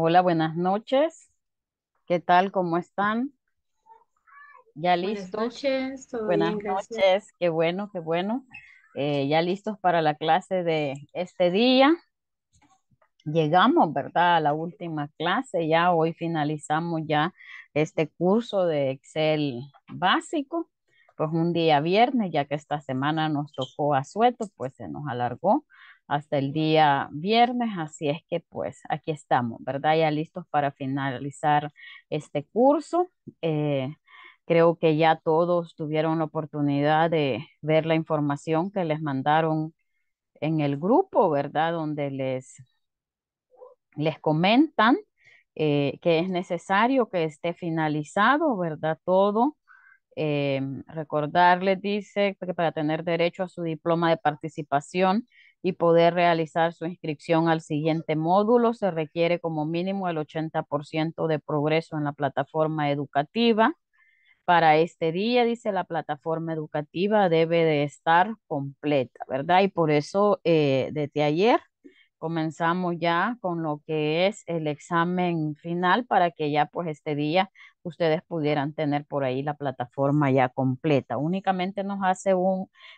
Hola, buenas noches. ¿Qué tal? ¿Cómo están? ¿Ya listos? Buenas noches. Qué bueno, qué bueno. Eh, ya listos para la clase de este día. Llegamos, ¿verdad? A la última clase. Ya hoy finalizamos ya este curso de Excel básico. Pues un día viernes, ya que esta semana nos tocó a sueto, pues se nos alargó hasta el día viernes, así es que pues aquí estamos, ¿verdad? Ya listos para finalizar este curso. Eh, creo que ya todos tuvieron la oportunidad de ver la información que les mandaron en el grupo, ¿verdad? Donde les, les comentan eh, que es necesario que esté finalizado, ¿verdad? Todo. Eh, recordarles, dice, que para tener derecho a su diploma de participación y poder realizar su inscripción al siguiente módulo, se requiere como mínimo el 80% de progreso en la plataforma educativa. Para este día, dice la plataforma educativa, debe de estar completa, ¿verdad? Y por eso eh, desde ayer comenzamos ya con lo que es el examen final para que ya pues este día ustedes pudieran tener por ahí la plataforma ya completa. Únicamente nos hace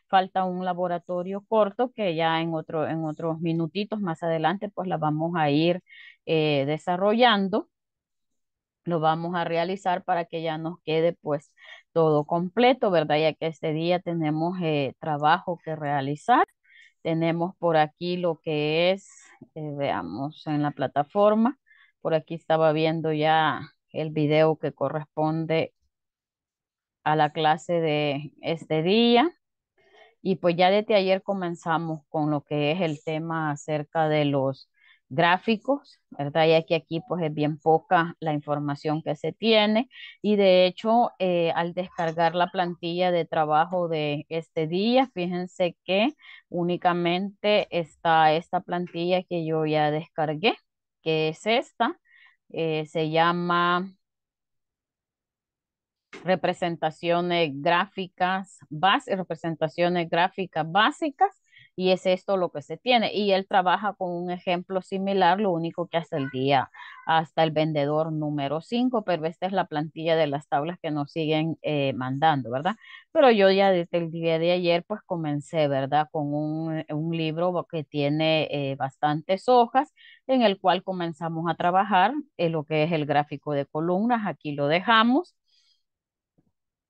falta un laboratorio corto que ya en, otro, en otros minutitos más adelante pues la vamos a ir eh, desarrollando. Lo vamos a realizar para que ya nos quede pues todo completo, ¿verdad? Ya que este día tenemos eh, trabajo que realizar. Tenemos por aquí lo que es, eh, veamos en la plataforma. Por aquí estaba viendo ya el video que corresponde a la clase de este día. Y pues ya desde ayer comenzamos con lo que es el tema acerca de los gráficos, ¿verdad? Y aquí aquí pues es bien poca la información que se tiene y de hecho eh, al descargar la plantilla de trabajo de este día, fíjense que únicamente está esta plantilla que yo ya descargué, que es esta, eh, se llama representaciones gráficas básicas, representaciones gráficas básicas y es esto lo que se tiene. Y él trabaja con un ejemplo similar, lo único que hace el día, hasta el vendedor número 5, pero esta es la plantilla de las tablas que nos siguen eh, mandando, ¿verdad? Pero yo ya desde el día de ayer pues comencé, ¿verdad? Con un, eh, libro que tiene eh, bastantes hojas, en el cual comenzamos a trabajar lo que es el gráfico de columnas, aquí lo dejamos.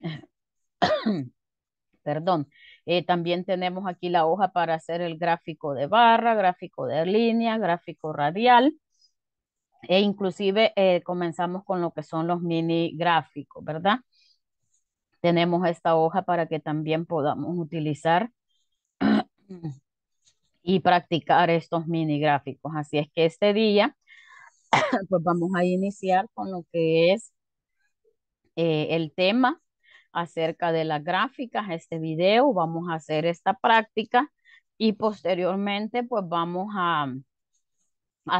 Perdón eh, también tenemos aquí la hoja para hacer el gráfico de barra, gráfico de línea, gráfico radial. E inclusive eh, comenzamos con lo que son los mini gráficos, ¿verdad? Tenemos esta hoja para que también podamos utilizar y practicar estos mini gráficos. Así es que este día, pues vamos a iniciar con lo que es eh, el tema acerca de las gráficas, este video, vamos a hacer esta práctica y posteriormente pues vamos a,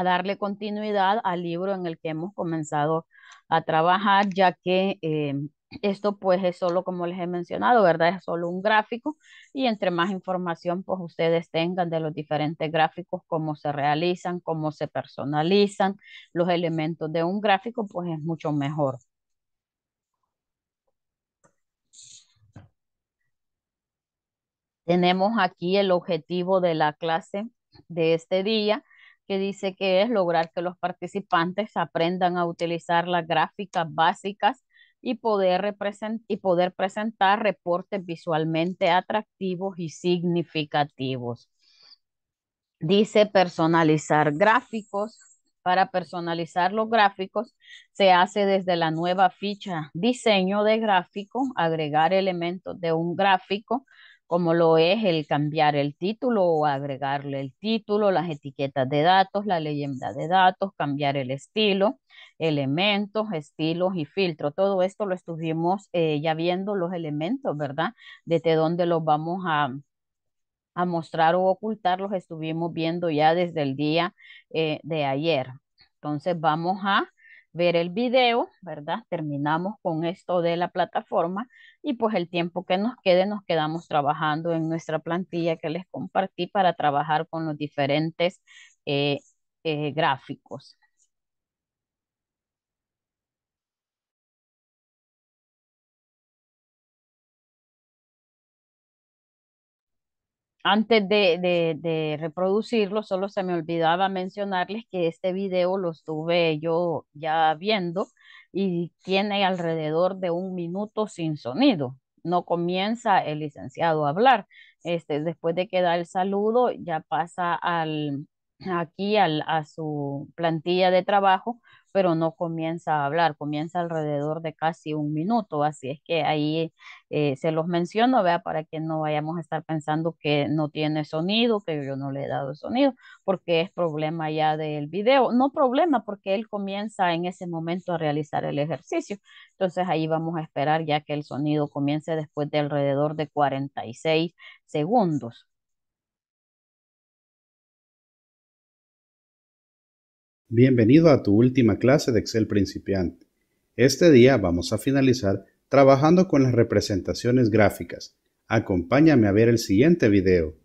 darle continuidad al libro en el que hemos comenzado a trabajar, ya que eh, esto pues es solo, como les he mencionado, ¿verdad? Es solo un gráfico y entre más información pues ustedes tengan de los diferentes gráficos, cómo se realizan, cómo se personalizan los elementos de un gráfico, pues es mucho mejor. Tenemos aquí el objetivo de la clase de este día, que dice que es lograr que los participantes aprendan a utilizar las gráficas básicas y poder, y poder presentar reportes visualmente atractivos y significativos. Dice personalizar gráficos. Para personalizar los gráficos se hace desde la nueva ficha diseño de gráfico, agregar elementos de un gráfico, como lo es el cambiar el título o agregarle el título, las etiquetas de datos, la leyenda de datos, cambiar el estilo, elementos, estilos y filtro. Todo esto lo estuvimos eh, ya viendo los elementos, ¿verdad? Desde dónde los vamos a, a mostrar o ocultar, los estuvimos viendo ya desde el día eh, de ayer. Entonces vamos a ver el video, ¿verdad? Terminamos con esto de la plataforma y pues el tiempo que nos quede nos quedamos trabajando en nuestra plantilla que les compartí para trabajar con los diferentes eh, eh, gráficos. antes de, de, de, reproducirlo, solo se me olvidaba mencionarles que este video lo estuve yo ya viendo y tiene alrededor de un minuto sin sonido. No comienza el licenciado a hablar. Este, después de que da el saludo, ya pasa al, aquí a su plantilla de trabajo pero no comienza a hablar, comienza alrededor de casi un minuto, así es que ahí eh, se los menciono, vea, para que no vayamos a estar pensando que no tiene sonido, que yo no le he dado sonido, porque es problema ya del video, no problema porque él comienza en ese momento a realizar el ejercicio, entonces ahí vamos a esperar ya que el sonido comience después de alrededor de 46 segundos. Bienvenido a tu última clase de Excel principiante. Este día vamos a finalizar trabajando con las representaciones gráficas. Acompáñame a ver el siguiente video.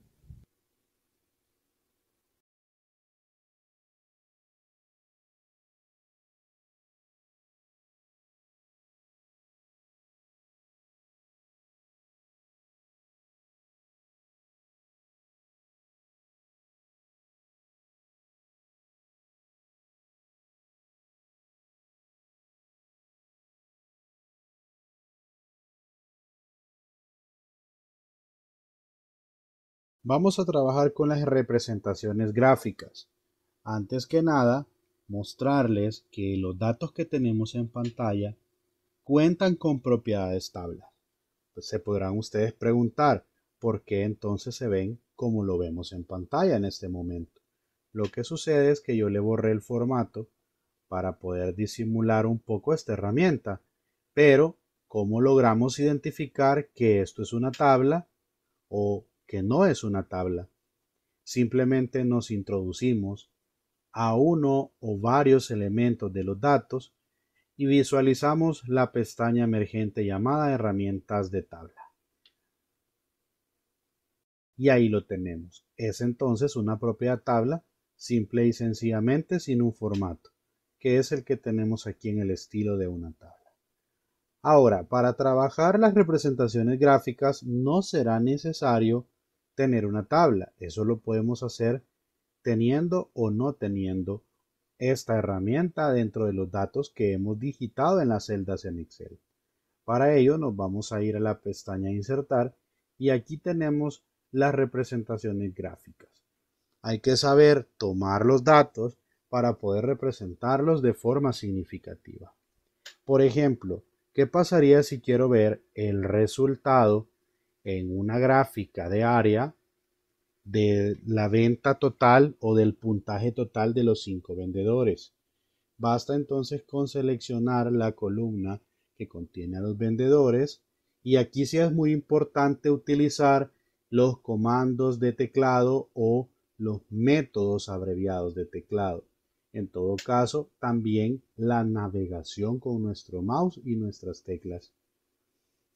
Vamos a trabajar con las representaciones gráficas. Antes que nada, mostrarles que los datos que tenemos en pantalla cuentan con propiedades tablas. Pues, se podrán ustedes preguntar por qué entonces se ven como lo vemos en pantalla en este momento. Lo que sucede es que yo le borré el formato para poder disimular un poco esta herramienta. Pero, ¿cómo logramos identificar que esto es una tabla o que no es una tabla. Simplemente nos introducimos a uno o varios elementos de los datos y visualizamos la pestaña emergente llamada herramientas de tabla. Y ahí lo tenemos. Es entonces una propia tabla simple y sencillamente sin un formato, que es el que tenemos aquí en el estilo de una tabla. Ahora, para trabajar las representaciones gráficas no será necesario tener una tabla. Eso lo podemos hacer teniendo o no teniendo esta herramienta dentro de los datos que hemos digitado en las celdas en Excel. Para ello nos vamos a ir a la pestaña insertar y aquí tenemos las representaciones gráficas. Hay que saber tomar los datos para poder representarlos de forma significativa. Por ejemplo, ¿qué pasaría si quiero ver el resultado en una gráfica de área de la venta total o del puntaje total de los cinco vendedores. Basta entonces con seleccionar la columna que contiene a los vendedores y aquí sí es muy importante utilizar los comandos de teclado o los métodos abreviados de teclado. En todo caso, también la navegación con nuestro mouse y nuestras teclas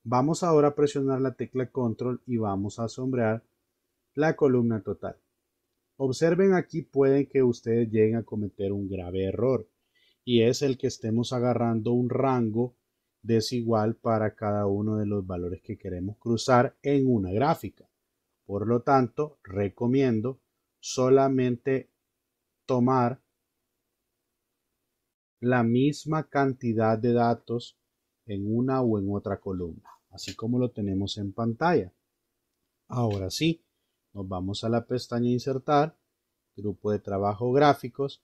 Vamos ahora a presionar la tecla control y vamos a sombrear la columna total. Observen aquí pueden que ustedes lleguen a cometer un grave error y es el que estemos agarrando un rango desigual para cada uno de los valores que queremos cruzar en una gráfica. Por lo tanto, recomiendo solamente tomar la misma cantidad de datos en una o en otra columna, así como lo tenemos en pantalla. Ahora sí, nos vamos a la pestaña Insertar, Grupo de Trabajo Gráficos,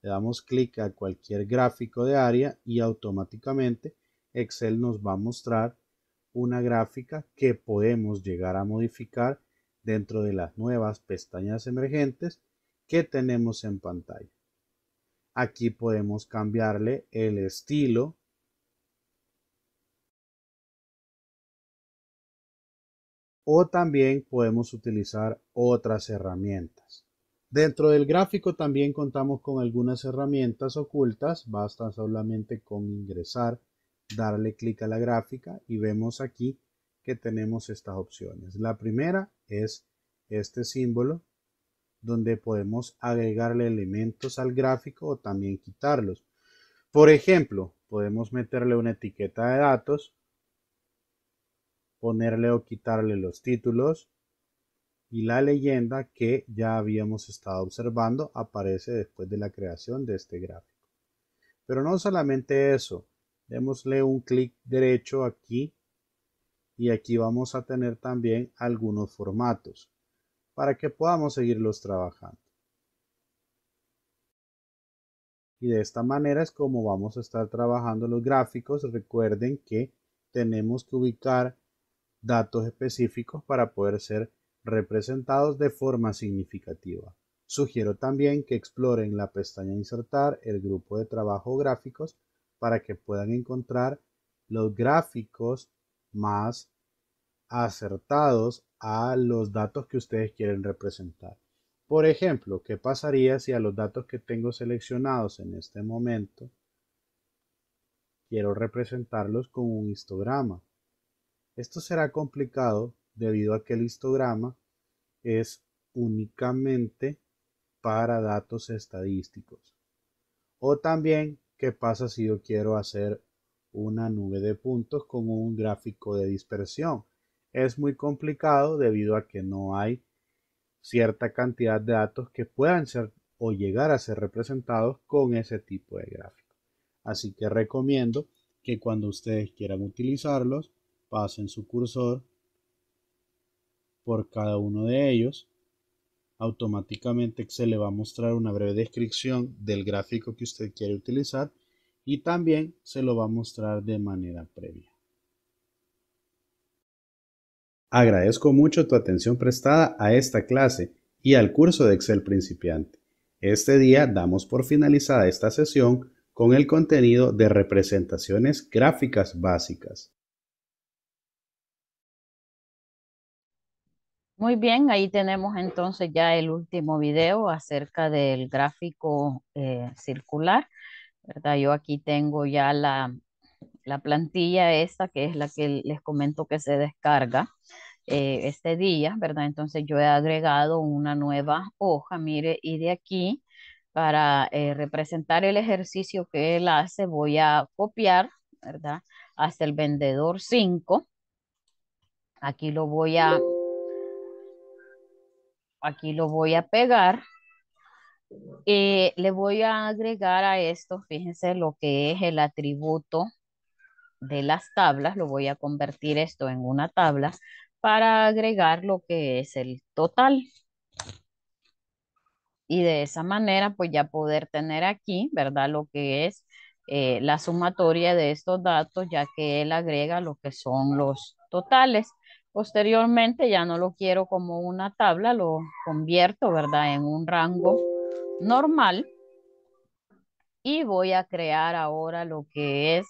le damos clic a cualquier gráfico de área y automáticamente Excel nos va a mostrar una gráfica que podemos llegar a modificar dentro de las nuevas pestañas emergentes que tenemos en pantalla. Aquí podemos cambiarle el estilo o también podemos utilizar otras herramientas. Dentro del gráfico también contamos con algunas herramientas ocultas, basta solamente con ingresar, darle clic a la gráfica y vemos aquí que tenemos estas opciones. La primera es este símbolo donde podemos agregarle elementos al gráfico o también quitarlos. Por ejemplo, podemos meterle una etiqueta de datos ponerle o quitarle los títulos y la leyenda que ya habíamos estado observando aparece después de la creación de este gráfico. Pero no solamente eso, démosle un clic derecho aquí y aquí vamos a tener también algunos formatos para que podamos seguirlos trabajando. Y de esta manera es como vamos a estar trabajando los gráficos. Recuerden que tenemos que ubicar datos específicos para poder ser representados de forma significativa. Sugiero también que exploren la pestaña Insertar el grupo de trabajo gráficos para que puedan encontrar los gráficos más acertados a los datos que ustedes quieren representar. Por ejemplo, ¿qué pasaría si a los datos que tengo seleccionados en este momento quiero representarlos con un histograma? Esto será complicado debido a que el histograma es únicamente para datos estadísticos. O también, ¿qué pasa si yo quiero hacer una nube de puntos con un gráfico de dispersión? Es muy complicado debido a que no hay cierta cantidad de datos que puedan ser o llegar a ser representados con ese tipo de gráfico. Así que recomiendo que cuando ustedes quieran utilizarlos, pasen su cursor por cada uno de ellos, automáticamente se le va a mostrar una breve descripción del gráfico que usted quiere utilizar y también se lo va a mostrar de manera previa. Agradezco mucho tu atención prestada a esta clase y al curso de Excel principiante. Este día damos por finalizada esta sesión con el contenido de representaciones gráficas básicas. Muy bien, ahí tenemos entonces ya el último video acerca del gráfico eh, circular. ¿verdad? Yo aquí tengo ya la, plantilla esta, que es la que les comento que se descarga eh, este día, ¿verdad? Entonces yo he agregado una nueva hoja, mire, y de aquí para eh, representar el ejercicio que él hace, voy a copiar, ¿verdad? Hasta el vendedor 5. Aquí lo voy a aquí lo voy a pegar. y eh, le voy a agregar a esto, fíjense lo que es el atributo de las tablas, lo voy a convertir esto en una tabla para agregar lo que es el total. Y de esa manera, pues ya poder tener aquí, ¿verdad? Lo que es eh, la sumatoria de estos datos, ya que él agrega lo que son los totales. Posteriormente ya no lo quiero como una tabla, lo convierto, ¿verdad? En un rango normal. Y voy a crear ahora lo que es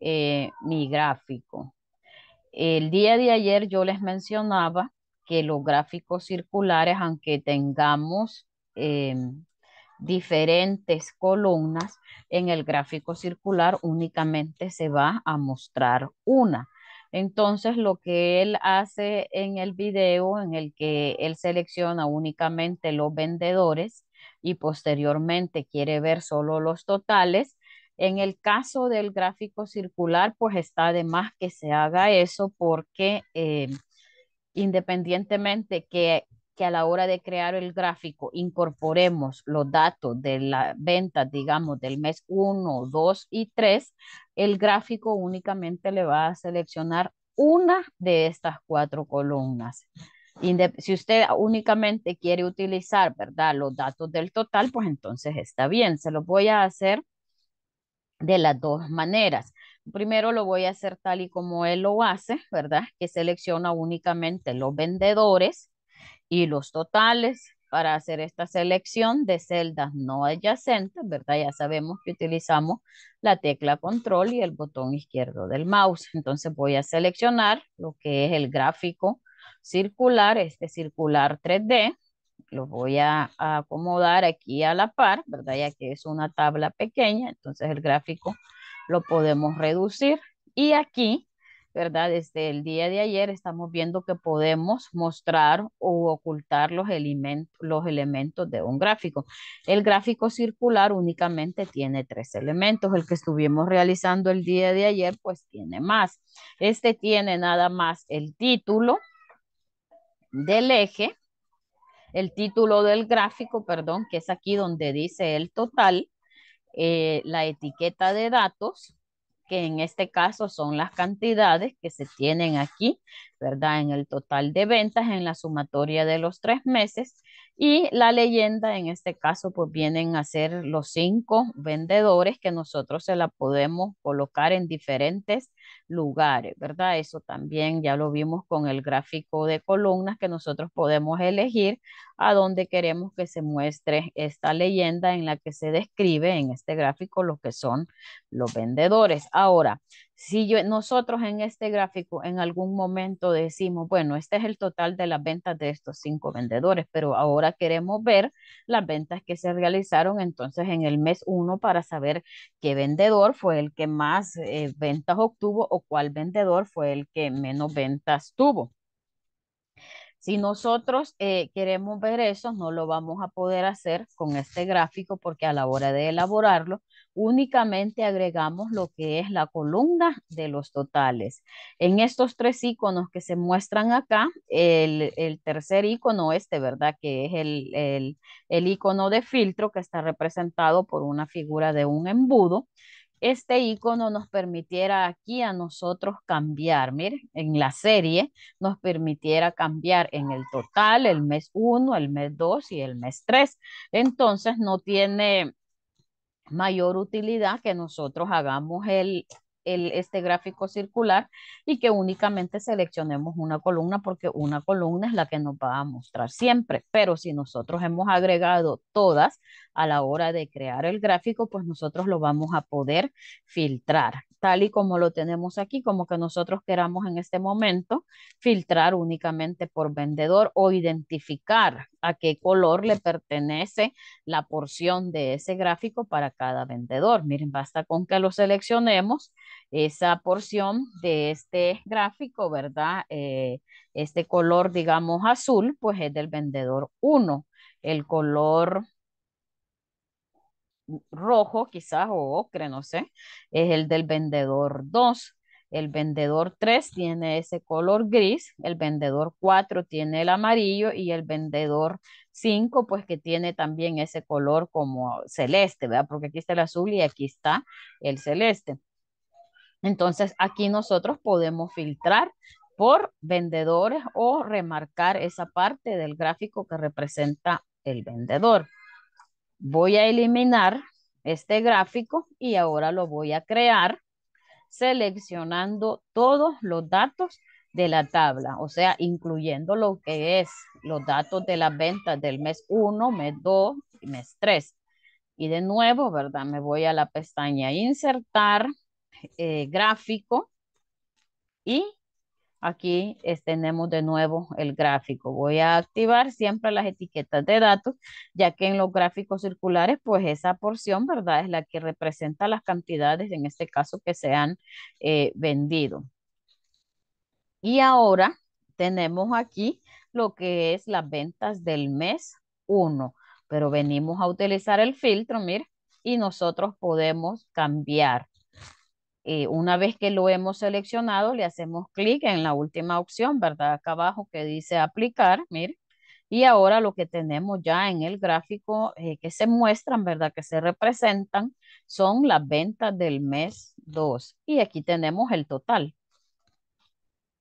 eh, mi gráfico. El día de ayer yo les mencionaba que los gráficos circulares, aunque tengamos eh, diferentes columnas, en el gráfico circular únicamente se va a mostrar una. Entonces, lo que él hace en el video en el que él selecciona únicamente los vendedores y posteriormente quiere ver solo los totales, en el caso del gráfico circular, pues está de más que se haga eso porque eh, independientemente que que a la hora de crear el gráfico incorporemos los datos de la venta, digamos, del mes 1, 2 y 3, el gráfico únicamente le va a seleccionar una de estas cuatro columnas. si usted únicamente quiere utilizar, ¿verdad? Los datos del total, pues entonces está bien. Se los voy a hacer de las dos maneras. Primero lo voy a hacer tal y como él lo hace, ¿verdad? Que selecciona únicamente los vendedores y los totales para hacer esta selección de celdas no adyacentes, ¿verdad? Ya sabemos que utilizamos la tecla control y el botón izquierdo del mouse. Entonces voy a seleccionar lo que es el gráfico circular, este circular 3D. Lo voy a, acomodar aquí a la par, ¿verdad? Ya que es una tabla pequeña, entonces el gráfico lo podemos reducir. Y aquí ¿verdad? Desde el día de ayer estamos viendo que podemos mostrar o ocultar los, los elementos de un gráfico. El gráfico circular únicamente tiene tres elementos. El que estuvimos realizando el día de ayer, pues tiene más. Este tiene nada más el título del eje, el título del gráfico, perdón, que es aquí donde dice el total, eh, la etiqueta de datos, que en este caso son las cantidades que se tienen aquí ¿verdad? En el total de ventas, en la sumatoria de los tres meses. Y la leyenda, en este caso, pues vienen a ser los cinco vendedores que nosotros se la podemos colocar en diferentes lugares, ¿verdad? Eso también ya lo vimos con el gráfico de columnas que nosotros podemos elegir a dónde queremos que se muestre esta leyenda en la que se describe en este gráfico lo que son los vendedores. Ahora, si nosotros en este gráfico en algún momento decimos, bueno, este es el total de las ventas de estos cinco vendedores, pero ahora queremos ver las ventas que se realizaron entonces en el mes uno para saber qué vendedor fue el que más eh, ventas obtuvo o cuál vendedor fue el que menos ventas tuvo. Si nosotros eh, queremos ver eso, no lo vamos a poder hacer con este gráfico porque a la hora de elaborarlo únicamente agregamos lo que es la columna de los totales. En estos tres iconos que se muestran acá, el, el tercer icono este, ¿verdad? Que es el, el, el icono de filtro que está representado por una figura de un embudo este icono nos permitiera aquí a nosotros cambiar, miren, en la serie nos permitiera cambiar en el total el mes 1, el mes 2 y el mes 3. Entonces no tiene mayor utilidad que nosotros hagamos el, el, este gráfico circular y que únicamente seleccionemos una columna porque una columna es la que nos va a mostrar siempre. Pero si nosotros hemos agregado todas a la hora de crear el gráfico, pues nosotros lo vamos a poder filtrar tal y como lo tenemos aquí, como que nosotros queramos en este momento filtrar únicamente por vendedor o identificar a qué color le pertenece la porción de ese gráfico para cada vendedor. Miren, basta con que lo seleccionemos, esa porción de este gráfico, ¿verdad? Eh, este color, digamos, azul, pues es del vendedor 1. El color rojo quizás o ocre, no sé, es el del vendedor 2. El vendedor 3 tiene ese color gris, el vendedor 4 tiene el amarillo y el vendedor 5 pues que tiene también ese color como celeste, ¿verdad? Porque aquí está el azul y aquí está el celeste. Entonces aquí nosotros podemos filtrar por vendedores o remarcar esa parte del gráfico que representa el vendedor. Voy a eliminar este gráfico y ahora lo voy a crear seleccionando todos los datos de la tabla, o sea, incluyendo lo que es los datos de las ventas del mes 1, mes 2 y mes 3. Y de nuevo, ¿verdad? Me voy a la pestaña insertar, eh, gráfico y Aquí tenemos de nuevo el gráfico. Voy a activar siempre las etiquetas de datos, ya que en los gráficos circulares, pues esa porción, ¿verdad? Es la que representa las cantidades, en este caso, que se han eh, vendido. Y ahora tenemos aquí lo que es las ventas del mes 1, pero venimos a utilizar el filtro, mire, y nosotros podemos cambiar eh, una vez que lo hemos seleccionado, le hacemos clic en la última opción, ¿verdad? Acá abajo que dice aplicar, mire. Y ahora lo que tenemos ya en el gráfico eh, que se muestran, ¿verdad? Que se representan son las ventas del mes 2. Y aquí tenemos el total,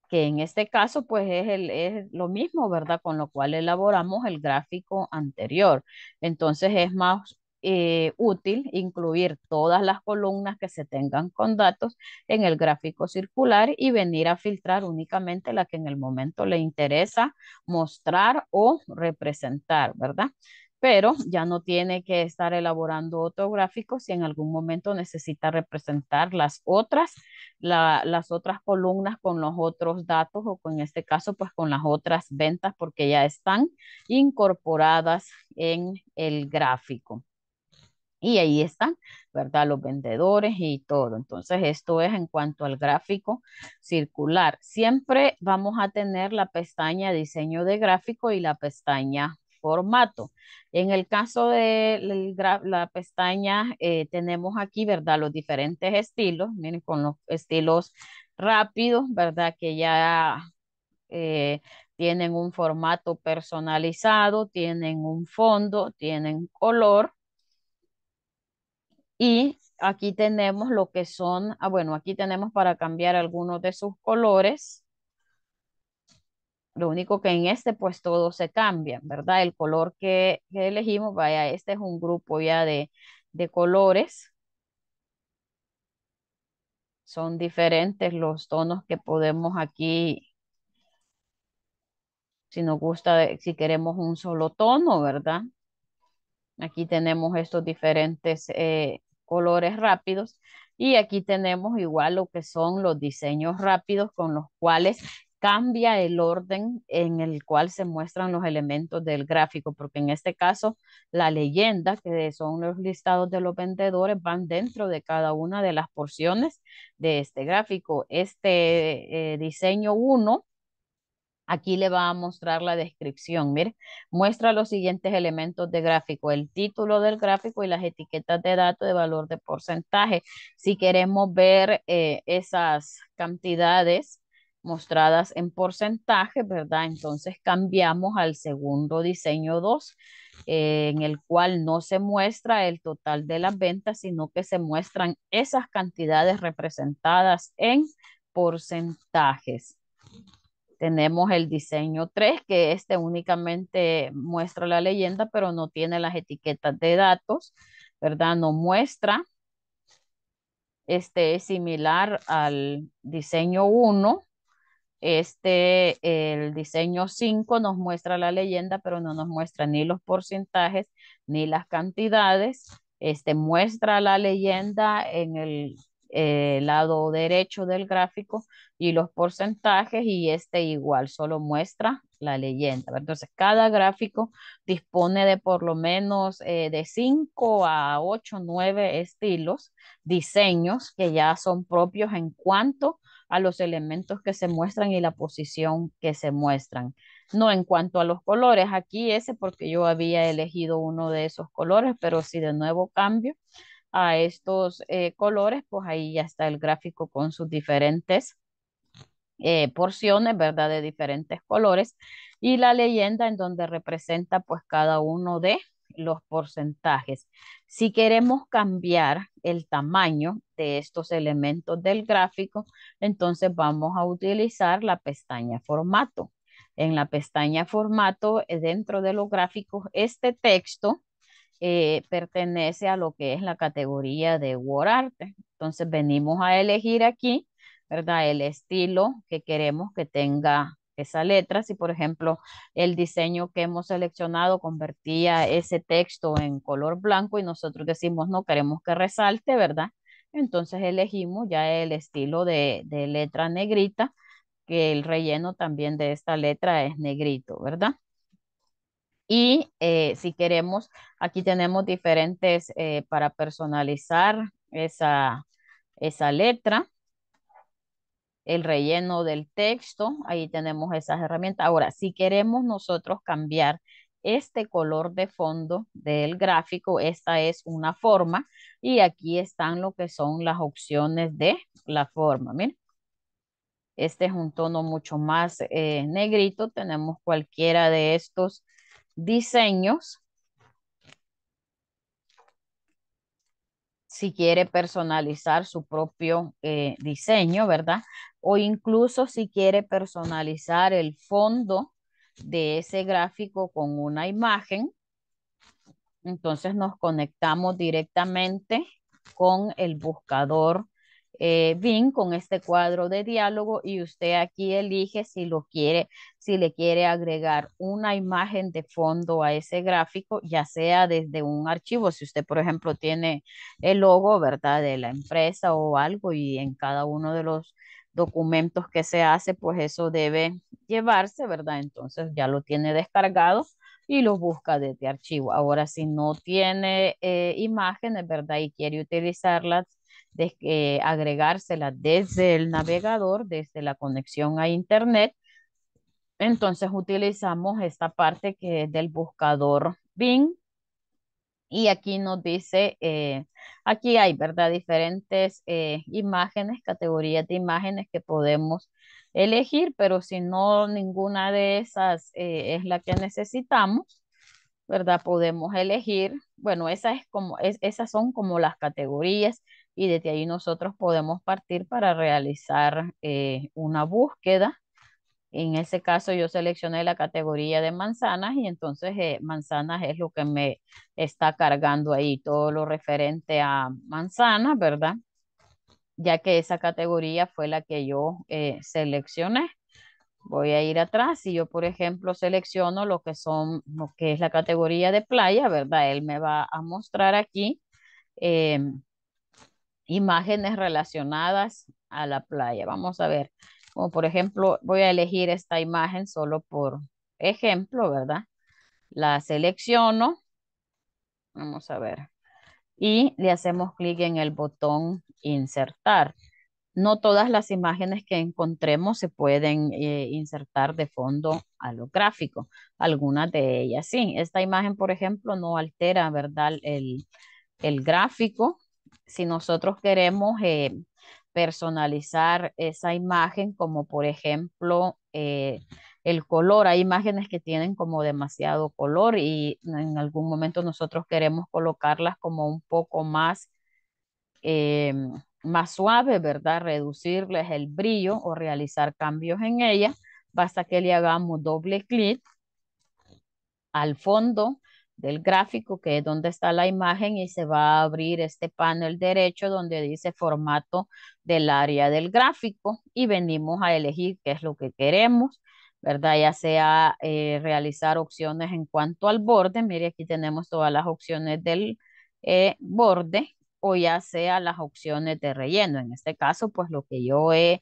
que en este caso pues es, es lo mismo, ¿verdad? Con lo cual elaboramos el gráfico anterior. Entonces es más eh, útil incluir todas las columnas que se tengan con datos en el gráfico circular y venir a filtrar únicamente la que en el momento le interesa mostrar o representar, ¿verdad? Pero ya no tiene que estar elaborando otro gráfico si en algún momento necesita representar las otras, las otras columnas con los otros datos o en este caso pues con las otras ventas porque ya están incorporadas en el gráfico. Y ahí están, ¿verdad? Los vendedores y todo. Entonces, esto es en cuanto al gráfico circular. Siempre vamos a tener la pestaña diseño de gráfico y la pestaña formato. En el caso de la pestaña, eh, tenemos aquí, ¿verdad? Los diferentes estilos, miren, con los estilos rápidos, ¿verdad? Que ya eh, tienen un formato personalizado, tienen un fondo, tienen color, y aquí tenemos lo que son, ah, bueno, aquí tenemos para cambiar algunos de sus colores. Lo único que en este, pues todo se cambia, ¿verdad? El color que, elegimos, vaya, este es un grupo ya de, colores. Son diferentes los tonos que podemos aquí, si nos gusta, eh, si queremos un solo tono, ¿verdad? Aquí tenemos estos diferentes eh, colores rápidos. Y aquí tenemos igual lo que son los diseños rápidos con los cuales cambia el orden en el cual se muestran los elementos del gráfico, porque en este caso la leyenda, que son los listados de los vendedores, van dentro de cada una de las porciones de este gráfico. Este eh, diseño 1 Aquí le va a mostrar la descripción. Mire, muestra los siguientes elementos de gráfico, el título del gráfico y las etiquetas de datos de valor de porcentaje. Si queremos ver eh, esas cantidades mostradas en porcentaje, ¿verdad? Entonces cambiamos al segundo diseño 2, eh, en el cual no se muestra el total de las ventas, sino que se muestran esas cantidades representadas en porcentajes. Tenemos el diseño 3, que este únicamente muestra la leyenda, pero no tiene las etiquetas de datos, ¿verdad? No muestra. Este es similar al diseño 1. Este, el diseño 5 nos muestra la leyenda, pero no nos muestra ni los porcentajes ni las cantidades. Este muestra la leyenda en el eh, lado derecho del gráfico y los porcentajes y este igual solo muestra la leyenda. Entonces, cada gráfico dispone de por lo menos eh, de 5 a 8, 9 estilos, diseños que ya son propios en cuanto a los elementos que se muestran y la posición que se muestran. No en cuanto a los colores, aquí ese porque yo había elegido uno de esos colores, pero si de nuevo cambio, a estos eh, colores, pues ahí ya está el gráfico con sus diferentes eh, porciones, ¿verdad? De diferentes colores y la leyenda en donde representa pues cada uno de los porcentajes. Si queremos cambiar el tamaño de estos elementos del gráfico, entonces vamos a utilizar la pestaña formato. En la pestaña formato, eh, dentro de los gráficos, este texto eh, pertenece a lo que es la categoría de Word Entonces venimos a elegir aquí, ¿verdad? El estilo que queremos que tenga esa letra. Si, por ejemplo, el diseño que hemos seleccionado convertía ese texto en color blanco y nosotros decimos, no, queremos que resalte, ¿verdad? Entonces elegimos ya el estilo de, de letra negrita, que el relleno también de esta letra es negrito, ¿verdad? Y eh, si queremos, aquí tenemos diferentes eh, para personalizar esa, esa letra, el relleno del texto, ahí tenemos esas herramientas. Ahora, si queremos nosotros cambiar este color de fondo del gráfico, esta es una forma y aquí están lo que son las opciones de la forma. Miren. Este es un tono mucho más eh, negrito. Tenemos cualquiera de estos diseños. Si quiere personalizar su propio eh, diseño, ¿verdad? O incluso si quiere personalizar el fondo de ese gráfico con una imagen. Entonces nos conectamos directamente con el buscador eh, con este cuadro de diálogo y usted aquí elige si lo quiere, si le quiere agregar una imagen de fondo a ese gráfico, ya sea desde un archivo, si usted por ejemplo tiene el logo, ¿verdad? De la empresa o algo y en cada uno de los documentos que se hace, pues eso debe llevarse, ¿verdad? Entonces ya lo tiene descargado y lo busca desde archivo. Ahora, si no tiene eh, imágenes, ¿verdad? Y quiere utilizarlas de, agregársela desde el navegador, desde la conexión a Internet. Entonces utilizamos esta parte que es del buscador Bing. Y aquí nos dice, eh, aquí hay, ¿verdad? Diferentes eh, imágenes, categorías de imágenes que podemos elegir, pero si no, ninguna de esas eh, es la que necesitamos, ¿verdad? Podemos elegir, bueno, esa es como, esas son como las categorías y desde ahí nosotros podemos partir para realizar eh, una búsqueda. En ese caso yo seleccioné la categoría de manzanas y entonces eh, manzanas es lo que me está cargando ahí, todo lo referente a manzanas, ¿verdad? Ya que esa categoría fue la que yo eh, seleccioné. Voy a ir atrás y yo, por ejemplo, selecciono lo que son, lo que es la categoría de playa, ¿verdad? Él me va a mostrar aquí em, imágenes relacionadas a la playa. Vamos a ver, como por ejemplo, voy a elegir esta imagen solo por ejemplo, ¿verdad? La selecciono. Vamos a ver. Y le hacemos clic en el botón insertar. No todas las imágenes que encontremos se pueden eh, insertar de fondo a lo gráfico. Algunas de ellas sí. Esta imagen, por ejemplo, no altera, ¿verdad? El, el gráfico, si nosotros queremos eh, personalizar esa imagen, como por ejemplo eh, el color, hay imágenes que tienen como demasiado color y en algún momento nosotros queremos colocarlas como un poco más, eh, más suave, ¿verdad? Reducirles el brillo o realizar cambios en ella. Basta que le hagamos doble clic al fondo del gráfico, que es donde está la imagen, y se va a abrir este panel derecho donde dice formato del área del gráfico y venimos a elegir qué es lo que queremos, ¿verdad? Ya sea eh, realizar opciones en cuanto al borde, mire aquí tenemos todas las opciones del eh, borde, o ya sea las opciones de relleno. En este caso, pues lo que yo he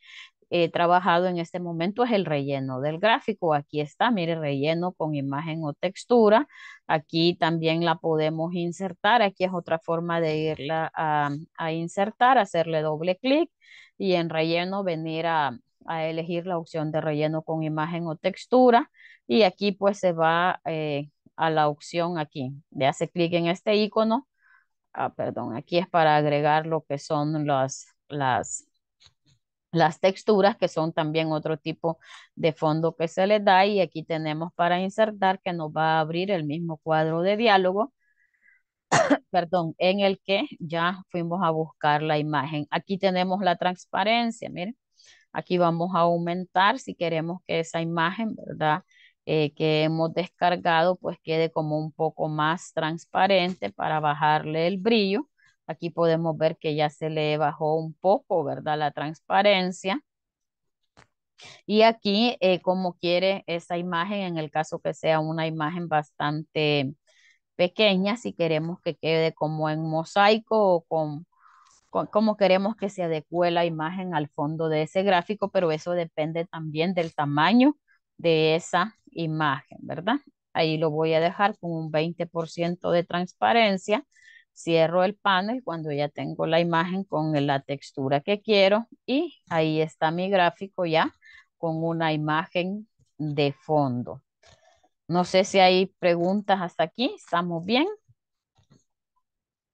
He trabajado en este momento es el relleno del gráfico. Aquí está, mire, relleno con imagen o textura. Aquí también la podemos insertar. Aquí es otra forma de irla mm, a, insertar, hacerle doble clic y en relleno venir a, elegir la opción de relleno con imagen o textura y aquí pues se va eh, a la opción aquí, le hace clic en este icono, ah, perdón, aquí es para agregar lo que son las, las, las texturas, que son también otro tipo de fondo que se le da. Y aquí tenemos para insertar que nos va a abrir el mismo cuadro de diálogo, perdón, en el que ya fuimos a buscar la imagen. Aquí tenemos la transparencia, miren. Aquí vamos a aumentar si queremos que esa imagen, ¿verdad? Eh, que hemos descargado, pues quede como un poco más transparente para bajarle el brillo. Aquí podemos ver que ya se le bajó un poco, ¿verdad? La transparencia. Y aquí, eh, como quiere esa imagen, en el caso que sea una imagen bastante pequeña, si queremos que quede como en mosaico o con, como queremos que se adecue la imagen al fondo de ese gráfico, pero eso depende también del tamaño de esa imagen, ¿verdad? Ahí lo voy a dejar con un 20% de transparencia Cierro el panel cuando ya tengo la imagen con la textura que quiero y ahí está mi gráfico ya con una imagen de fondo. No sé si hay preguntas hasta aquí. ¿Estamos bien?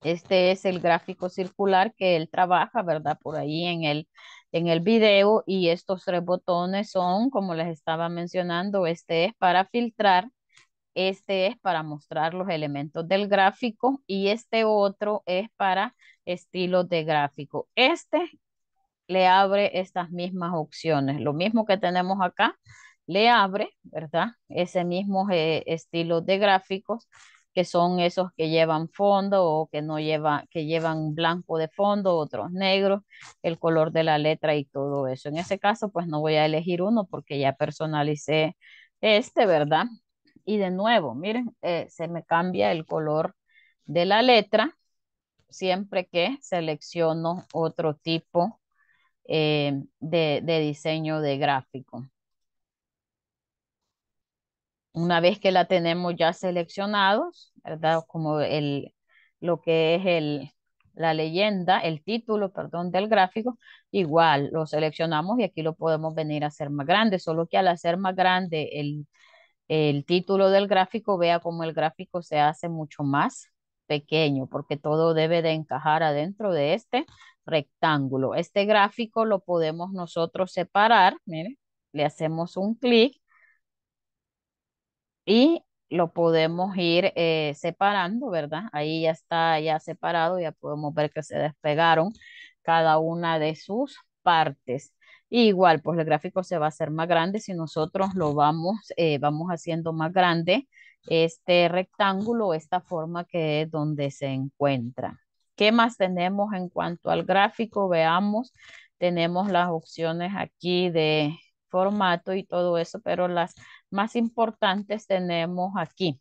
Este es el gráfico circular que él trabaja, ¿verdad? Por ahí en el, en el video y estos tres botones son, como les estaba mencionando, este es para filtrar este es para mostrar los elementos del gráfico y este otro es para estilo de gráfico. Este le abre estas mismas opciones. Lo mismo que tenemos acá, le abre, ¿verdad? Ese mismo eh, estilo de gráficos que son esos que llevan fondo o que no lleva, que llevan blanco de fondo, otros negros, el color de la letra y todo eso. En ese caso, pues no voy a elegir uno porque ya personalicé este, ¿verdad? Y de nuevo, miren, eh, se me cambia el color de la letra siempre que selecciono otro tipo eh, de, diseño de gráfico. Una vez que la tenemos ya seleccionados, ¿verdad? Como el, lo que es el, la leyenda, el título, perdón, del gráfico, igual lo seleccionamos y aquí lo podemos venir a hacer más grande, solo que al hacer más grande el, el título del gráfico, vea cómo el gráfico se hace mucho más pequeño, porque todo debe de encajar adentro de este rectángulo. Este gráfico lo podemos nosotros separar, miren, le hacemos un clic y lo podemos ir eh, separando, ¿verdad? Ahí ya está ya separado, ya podemos ver que se despegaron cada una de sus partes igual, pues el gráfico se va a hacer más grande si nosotros lo vamos, eh, vamos haciendo más grande este rectángulo, esta forma que es donde se encuentra. ¿Qué más tenemos en cuanto al gráfico? Veamos, tenemos las opciones aquí de formato y todo eso, pero las más importantes tenemos aquí.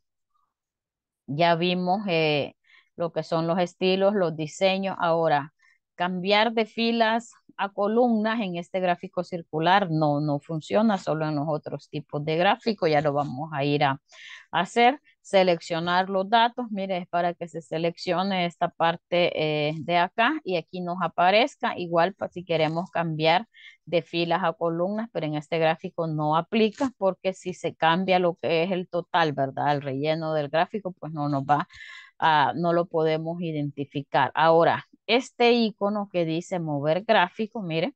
Ya vimos eh, lo que son los estilos, los diseños. Ahora, cambiar de filas a columnas en este gráfico circular no, no funciona, solo en los otros tipos de gráfico, ya lo vamos a ir a, hacer, seleccionar los datos, mire, es para que se seleccione esta parte eh, de acá y aquí nos aparezca, igual pues, si queremos cambiar de filas a columnas, pero en este gráfico no aplica porque si se cambia lo que es el total, ¿verdad? El relleno del gráfico, pues no nos va Ah, no lo podemos identificar. Ahora, este icono que dice mover gráfico, mire,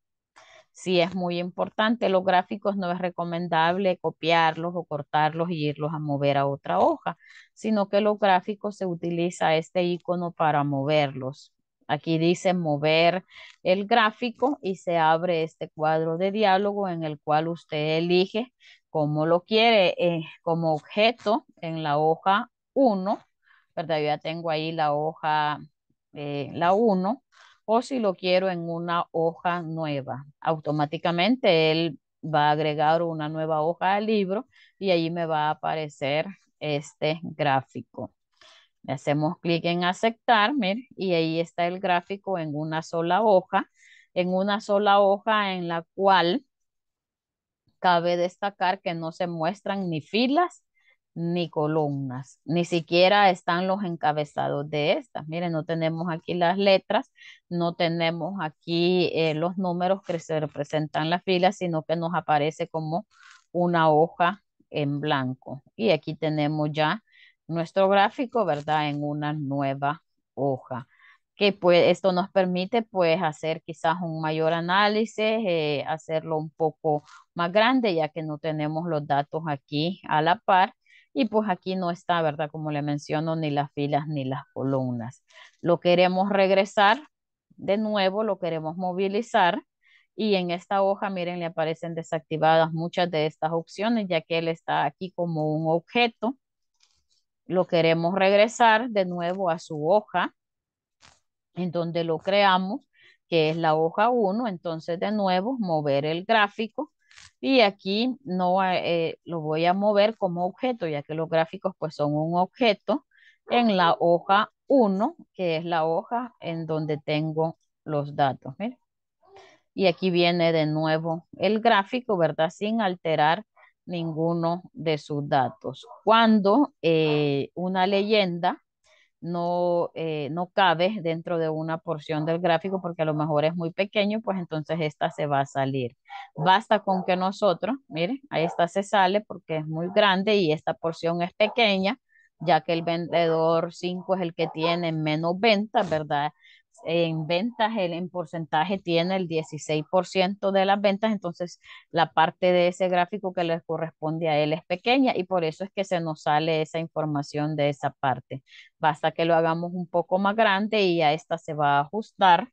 si es muy importante. Los gráficos no es recomendable copiarlos o cortarlos y irlos a mover a otra hoja, sino que los gráficos se utiliza este icono para moverlos. Aquí dice mover el gráfico y se abre este cuadro de diálogo en el cual usted elige cómo lo quiere eh, como objeto en la hoja 1 ¿verdad? Yo ya tengo ahí la hoja, eh, la 1, o si lo quiero en una hoja nueva. Automáticamente él va a agregar una nueva hoja al libro y ahí me va a aparecer este gráfico. Le hacemos clic en aceptar, miren, y ahí está el gráfico en una sola hoja, en una sola hoja en la cual cabe destacar que no se muestran ni filas ni columnas, ni siquiera están los encabezados de estas. Miren, no tenemos aquí las letras, no tenemos aquí eh, los números que se representan las filas, sino que nos aparece como una hoja en blanco. Y aquí tenemos ya nuestro gráfico, ¿verdad? En una nueva hoja. Que pues esto nos permite pues hacer quizás un mayor análisis, eh, hacerlo un poco más grande, ya que no tenemos los datos aquí a la par y pues aquí no está, ¿verdad? Como le menciono, ni las filas ni las columnas. Lo queremos regresar de nuevo, lo queremos movilizar. Y en esta hoja, miren, le aparecen desactivadas muchas de estas opciones, ya que él está aquí como un objeto. Lo queremos regresar de nuevo a su hoja, en donde lo creamos, que es la hoja 1. Entonces, de nuevo, mover el gráfico y aquí no eh, lo voy a mover como objeto, ya que los gráficos pues son un objeto en la hoja 1, que es la hoja en donde tengo los datos. Y aquí viene de nuevo el gráfico, ¿verdad? Sin alterar ninguno de sus datos. Cuando eh, una leyenda no, eh, no cabe dentro de una porción del gráfico porque a lo mejor es muy pequeño, pues entonces esta se va a salir. Basta con que nosotros, miren, ahí esta se sale porque es muy grande y esta porción es pequeña, ya que el vendedor 5 es el que tiene menos venta, ¿verdad? en ventas, él en porcentaje tiene el 16% de las ventas, entonces la parte de ese gráfico que le corresponde a él es pequeña y por eso es que se nos sale esa información de esa parte. Basta que lo hagamos un poco más grande y ya esta se va a ajustar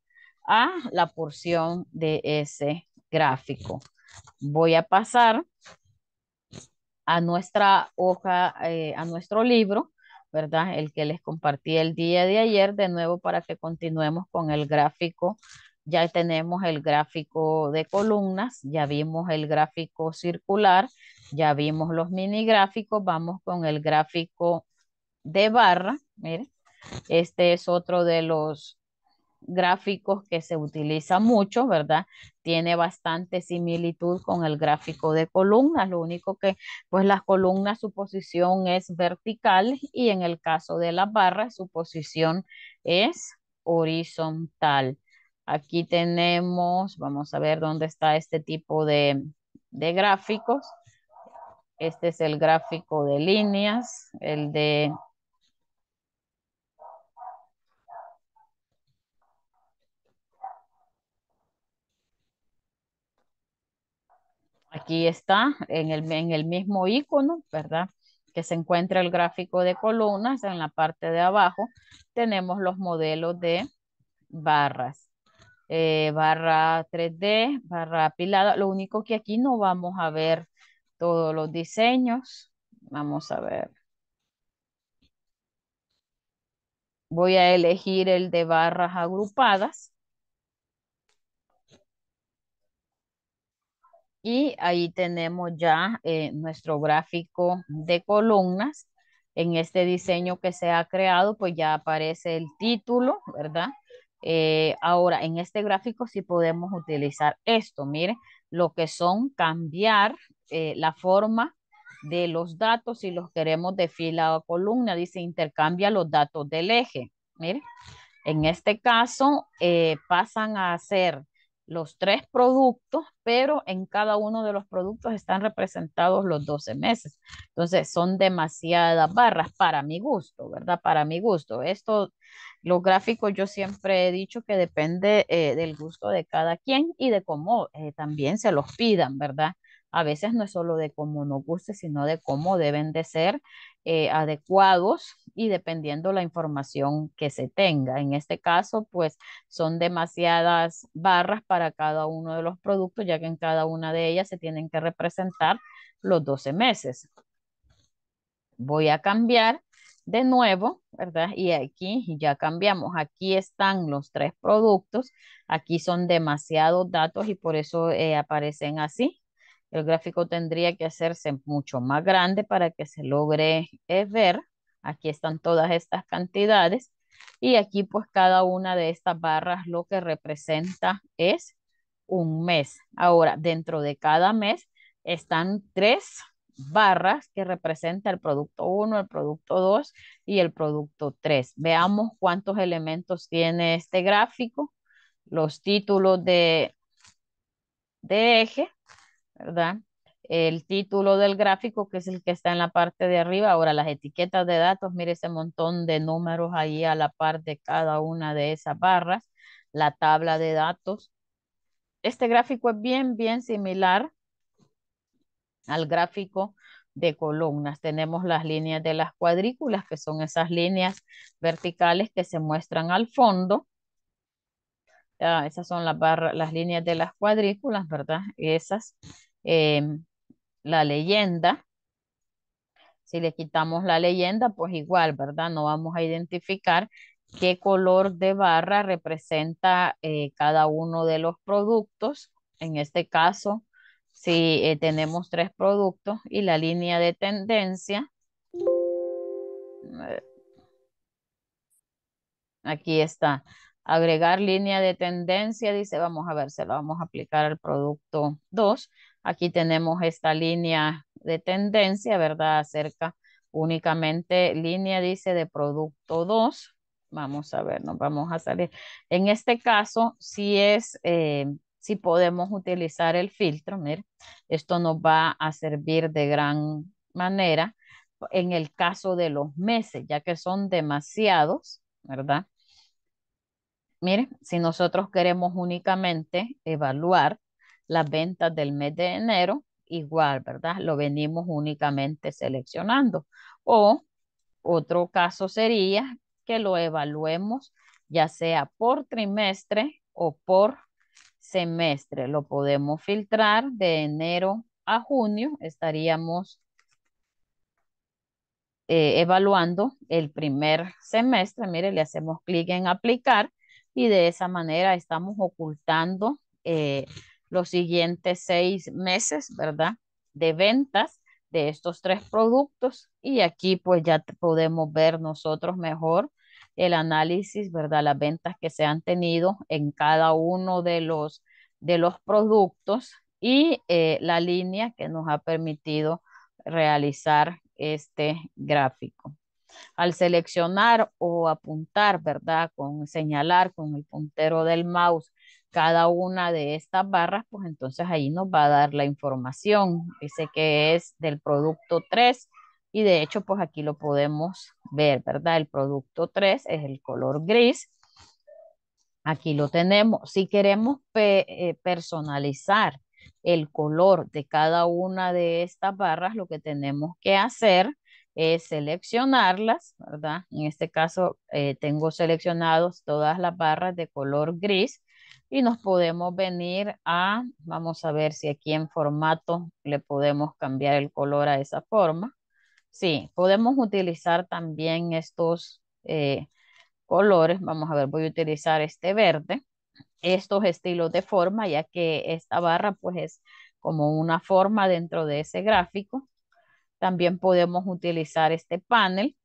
a la porción de ese gráfico. Voy a pasar a nuestra hoja, eh, a nuestro libro ¿verdad? El que les compartí el día de ayer, de nuevo para que continuemos con el gráfico. Ya tenemos el gráfico de columnas, ya vimos el gráfico circular, ya vimos los mini gráficos, vamos con el gráfico de barra, miren. Este es otro de los gráficos que se utiliza mucho, ¿verdad? Tiene bastante similitud con el gráfico de columnas, lo único que pues las columnas su posición es vertical y en el caso de las barras su posición es horizontal. Aquí tenemos, vamos a ver dónde está este tipo de, de gráficos. Este es el gráfico de líneas, el de Aquí está en el, mismo icono, ¿verdad? Que se encuentra el gráfico de columnas en la parte de abajo. Tenemos los modelos de barras. Eh, barra 3D, barra apilada. Lo único que aquí no vamos a ver todos los diseños. Vamos a ver. Voy a elegir el de barras agrupadas Y ahí tenemos ya eh, nuestro gráfico de columnas. En este diseño que se ha creado, pues ya aparece el título, ¿verdad? Eh, ahora, en este gráfico sí podemos utilizar esto, mire lo que son cambiar eh, la forma de los datos si los queremos de fila o columna, dice intercambia los datos del eje. Miren, en este caso pasan a ser los tres productos, pero en cada uno de los productos están representados los 12 meses. Entonces, son demasiadas barras para mi gusto, ¿verdad? Para mi gusto. Esto, los gráficos, yo siempre he dicho que depende eh, del gusto de cada quien y de cómo eh, también se los pidan, ¿verdad? A veces no es solo de cómo nos guste, sino de cómo deben de ser eh, adecuados y dependiendo la información que se tenga. En este caso, pues son demasiadas barras para cada uno de los productos, ya que en cada una de ellas se tienen que representar los 12 meses. Voy a cambiar de nuevo, ¿verdad? Y aquí ya cambiamos. Aquí están los tres productos. Aquí son demasiados datos y por eso eh, aparecen así el gráfico tendría que hacerse mucho más grande para que se logre eh, ver. Aquí están todas estas cantidades y aquí pues cada una de estas barras lo que representa es un mes. Ahora, dentro de cada mes están tres barras que representan el producto 1, el producto 2 y el producto 3. Veamos cuántos elementos tiene este gráfico, los títulos de, de eje, ¿verdad? El título del gráfico, que es el que está en la parte de arriba. Ahora, las etiquetas de datos, mire ese montón de números ahí a la par de cada una de esas barras. La tabla de datos. Este gráfico es bien, bien similar al gráfico de columnas. Tenemos las líneas de las cuadrículas, que son esas líneas verticales que se muestran al fondo. Ah, esas son las, barras, las líneas de las cuadrículas, ¿verdad? Esas, em, la leyenda, si le quitamos la leyenda, pues igual, ¿verdad? No vamos a identificar qué color de barra representa eh, cada uno de los productos. En este caso, si eh, tenemos tres productos y la línea de tendencia, eh, aquí está agregar línea de tendencia, dice, vamos a ver, se la vamos a aplicar al producto 2. Aquí tenemos esta línea de tendencia, ¿verdad? Acerca únicamente línea, dice, de producto 2. Vamos a ver, nos vamos a salir. En este caso, si es, eh, si podemos utilizar el filtro, mire, esto nos va a servir de gran manera en el caso de los meses, ya que son demasiados, ¿verdad? Mire, si nosotros queremos únicamente evaluar las ventas del mes de enero, igual, ¿verdad? Lo venimos únicamente seleccionando. O otro caso sería que lo evaluemos ya sea por trimestre o por semestre. Lo podemos filtrar de enero a junio. Estaríamos eh, evaluando el primer semestre. Mire, le hacemos clic en aplicar y de esa manera estamos ocultando eh, los siguientes seis meses, ¿verdad? De ventas de estos tres productos y aquí pues ya podemos ver nosotros mejor el análisis, ¿verdad? Las ventas que se han tenido en cada uno de los, de los productos y eh, la línea que nos ha permitido realizar este gráfico al seleccionar o apuntar, ¿verdad? Con señalar con el puntero del mouse cada una de estas barras, pues entonces ahí nos va a dar la información. Dice que es del producto 3 y de hecho pues aquí lo podemos ver, ¿verdad? El producto 3 es el color gris. Aquí lo tenemos. Si queremos eh, personalizar el color de cada una de estas barras, lo que tenemos que hacer es seleccionarlas, ¿verdad? En este caso eh, tengo seleccionados todas las barras de color gris y nos podemos venir a, vamos a ver si aquí en formato le podemos cambiar el color a esa forma. Sí, podemos utilizar también estos eh, colores. Vamos a ver, voy a utilizar este verde. Estos estilos de forma, ya que esta barra pues es como una forma dentro de ese gráfico. También podemos utilizar este panel.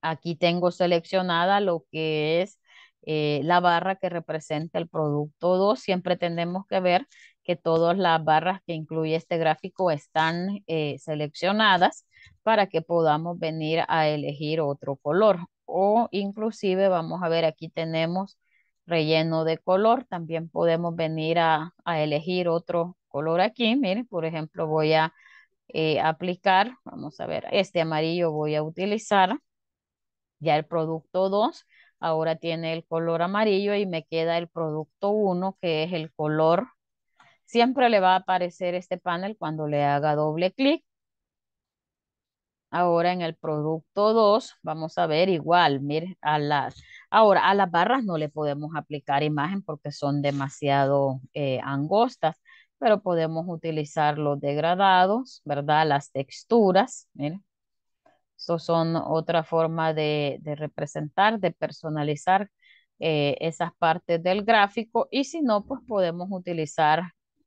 Aquí tengo seleccionada lo que es eh, la barra que representa el producto 2. Siempre tenemos que ver que todas las barras que incluye este gráfico están eh, seleccionadas para que podamos venir a elegir otro color. O inclusive vamos a ver aquí tenemos relleno de color. También podemos venir a, a elegir otro color aquí. Miren, por ejemplo, voy a eh, aplicar, vamos a ver, este amarillo voy a utilizar, ya el producto 2, ahora tiene el color amarillo y me queda el producto 1 que es el color, siempre le va a aparecer este panel cuando le haga doble clic. Ahora en el producto 2 vamos a ver igual, mire, a las, ahora a las barras no le podemos aplicar imagen porque son demasiado eh, angostas pero podemos utilizar los degradados, ¿verdad? Las texturas, miren. Estos son otra forma de, representar, de personalizar eh, esas partes del gráfico y si no, pues podemos utilizar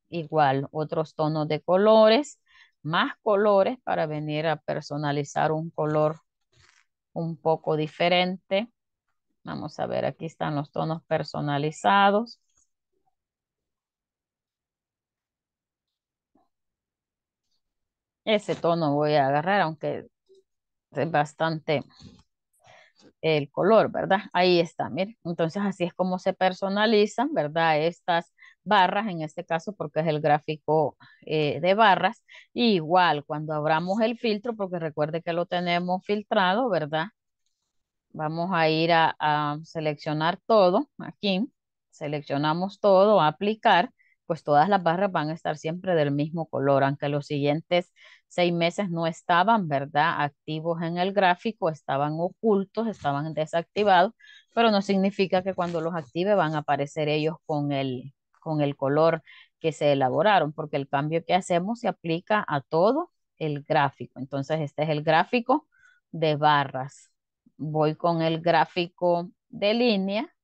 igual otros tonos de colores, más colores para venir a personalizar un color un poco diferente. Vamos a ver, aquí están los tonos personalizados. Ese tono voy a agarrar, aunque es bastante el color, ¿verdad? Ahí está, miren. Entonces así es como se personalizan, ¿verdad? Estas barras, en este caso porque es el gráfico eh, de barras. igual, cuando abramos el filtro, porque recuerde que lo tenemos filtrado, ¿verdad? Vamos a ir a, a seleccionar todo aquí. Seleccionamos todo, aplicar pues todas las barras van a estar siempre del mismo color, aunque los siguientes seis meses no estaban, ¿verdad? Activos en el gráfico, estaban ocultos, estaban desactivados, pero no significa que cuando los active van a aparecer ellos con el, con el color que se elaboraron, porque el cambio que hacemos se aplica a todo el gráfico. Entonces, este es el gráfico de barras. Voy con el gráfico de línea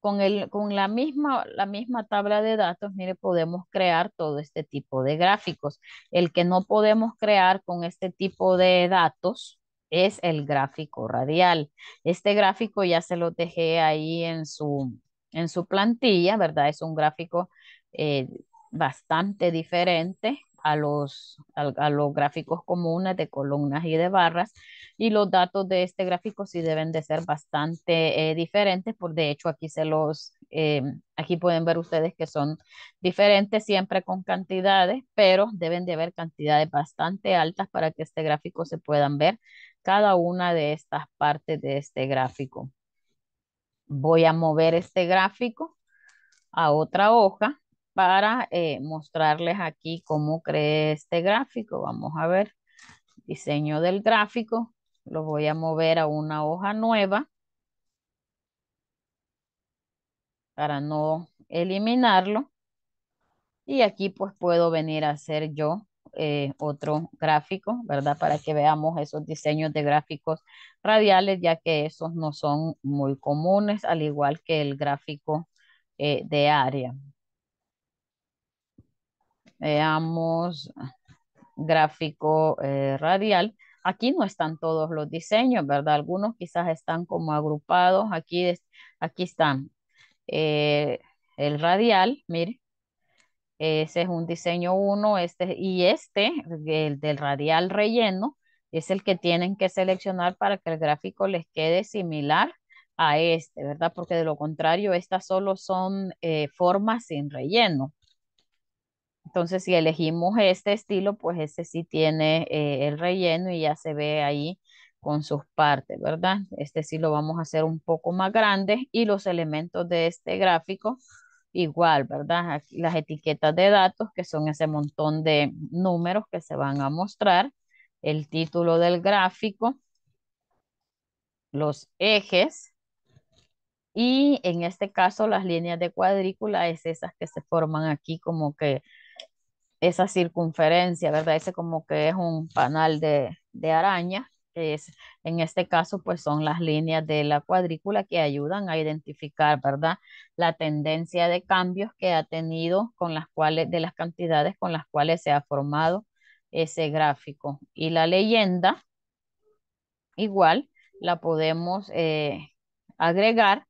con, la, misma, la misma tabla de datos, mire, podemos crear todo este tipo de gráficos. El que no podemos crear con este tipo de datos es el gráfico radial. Este gráfico ya se lo dejé ahí en su, en su plantilla, ¿verdad? Es un gráfico eh, bastante diferente a los, a, los gráficos comunes de columnas y de barras y los datos de este gráfico sí deben de ser bastante eh, diferentes, por de hecho aquí se los, eh, aquí pueden ver ustedes que son diferentes siempre con cantidades, pero deben de haber cantidades bastante altas para que este gráfico se puedan ver cada una de estas partes de este gráfico. Voy a mover este gráfico a otra hoja para eh, mostrarles aquí cómo creé este gráfico. Vamos a ver, diseño del gráfico. Lo voy a mover a una hoja nueva para no eliminarlo. Y aquí pues puedo venir a hacer yo eh, otro gráfico, ¿verdad? Para que veamos esos diseños de gráficos radiales, ya que esos no son muy comunes, al igual que el gráfico eh, de área. Veamos gráfico eh, radial. Aquí no están todos los diseños, ¿verdad? Algunos quizás están como agrupados. Aquí, aquí están. Eh, el radial, mire. Ese es un diseño 1 este, y este, el del radial relleno, es el que tienen que seleccionar para que el gráfico les quede similar a este, ¿verdad? Porque de lo contrario, estas solo son eh, formas sin relleno. Entonces, si elegimos este estilo, pues ese sí tiene eh, el relleno y ya se ve ahí con sus partes, ¿verdad? Este sí lo vamos a hacer un poco más grande y los elementos de este gráfico igual, ¿verdad? las etiquetas de datos, que son ese montón de números que se van a mostrar, el título del gráfico, los ejes, y en este caso las líneas de cuadrícula es esas que se forman aquí como que esa circunferencia, ¿verdad? Ese como que es un panal de, araña, que es, en este caso pues son las líneas de la cuadrícula que ayudan a identificar, ¿verdad? La tendencia de cambios que ha tenido con las cuales, de las cantidades con las cuales se ha formado ese gráfico. Y la leyenda, igual, la podemos eh, agregar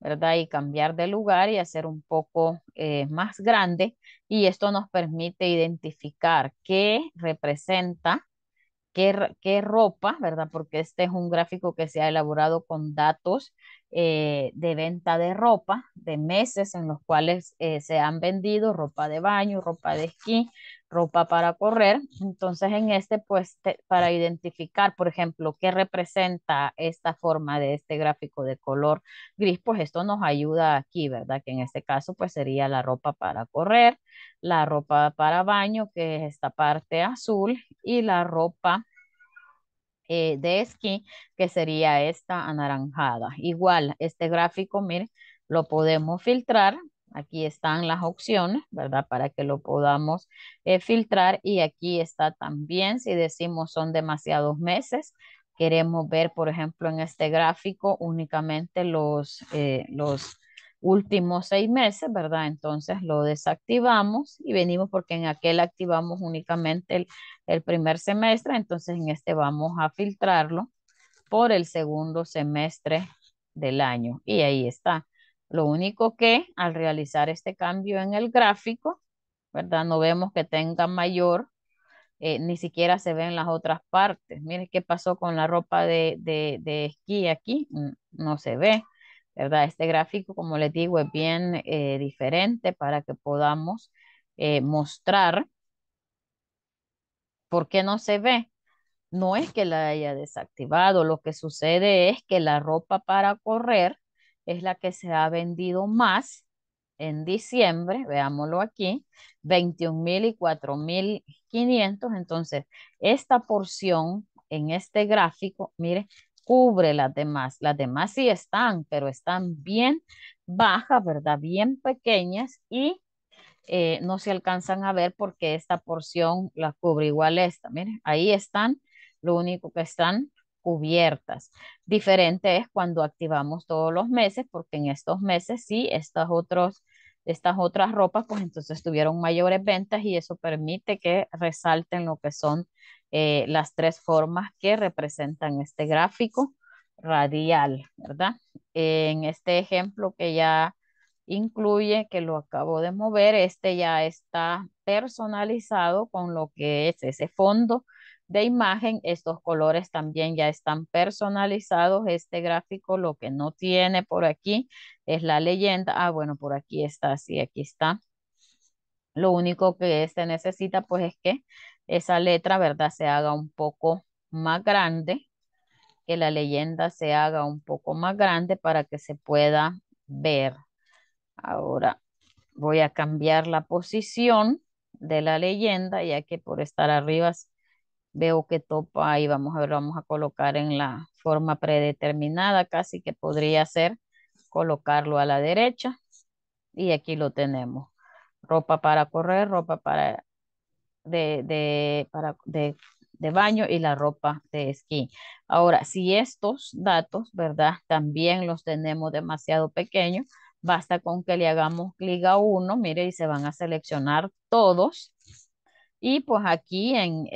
¿verdad? Y cambiar de lugar y hacer un poco eh, más grande. Y esto nos permite identificar qué representa, qué, qué, ropa, ¿verdad? Porque este es un gráfico que se ha elaborado con datos eh, de venta de ropa, de meses en los cuales eh, se han vendido ropa de baño, ropa de esquí, ropa para correr. Entonces en este, pues para identificar, por ejemplo, qué representa esta forma de este gráfico de color gris, pues esto nos ayuda aquí, ¿verdad? Que en este caso, pues sería la ropa para correr, la ropa para baño, que es esta parte azul, y la ropa eh, de esquí, que sería esta anaranjada. Igual, este gráfico, miren, lo podemos filtrar Aquí están las opciones, ¿verdad? Para que lo podamos eh, filtrar y aquí está también, si decimos son demasiados meses, queremos ver, por ejemplo, en este gráfico únicamente los, eh, los últimos seis meses, ¿verdad? Entonces lo desactivamos y venimos porque en aquel activamos únicamente el, el primer semestre, entonces en este vamos a filtrarlo por el segundo semestre del año y ahí está. Lo único que al realizar este cambio en el gráfico, ¿verdad? No vemos que tenga mayor, eh, ni siquiera se ven las otras partes. Miren qué pasó con la ropa de, de, esquí aquí, no se ve, ¿verdad? Este gráfico, como les digo, es bien eh, diferente para que podamos eh, mostrar por qué no se ve. No es que la haya desactivado, lo que sucede es que la ropa para correr es la que se ha vendido más en diciembre, veámoslo aquí, 21.000 y 4.500. Entonces, esta porción en este gráfico, mire, cubre las demás. Las demás sí están, pero están bien bajas, ¿verdad? Bien pequeñas y eh, no se alcanzan a ver porque esta porción la cubre igual esta. mire, ahí están, lo único que están cubiertas. Diferente es cuando activamos todos los meses, porque en estos meses sí, estas, otros, estas otras ropas, pues entonces tuvieron mayores ventas y eso permite que resalten lo que son eh, las tres formas que representan este gráfico radial, ¿verdad? En este ejemplo que ya incluye, que lo acabo de mover, este ya está personalizado con lo que es ese fondo de imagen. Estos colores también ya están personalizados. Este gráfico lo que no tiene por aquí es la leyenda. Ah, bueno, por aquí está, sí, aquí está. Lo único que este necesita pues es que esa letra, ¿verdad? Se haga un poco más grande, que la leyenda se haga un poco más grande para que se pueda ver. Ahora voy a cambiar la posición de la leyenda, ya que por estar arriba veo que topa y vamos a ver, vamos a colocar en la forma predeterminada, casi que podría ser colocarlo a la derecha y aquí lo tenemos. Ropa para correr, ropa para de, para, de, de baño y la ropa de esquí. Ahora, si estos datos, ¿verdad? También los tenemos demasiado pequeños, basta con que le hagamos clic a uno, mire, y se van a seleccionar todos y pues aquí en,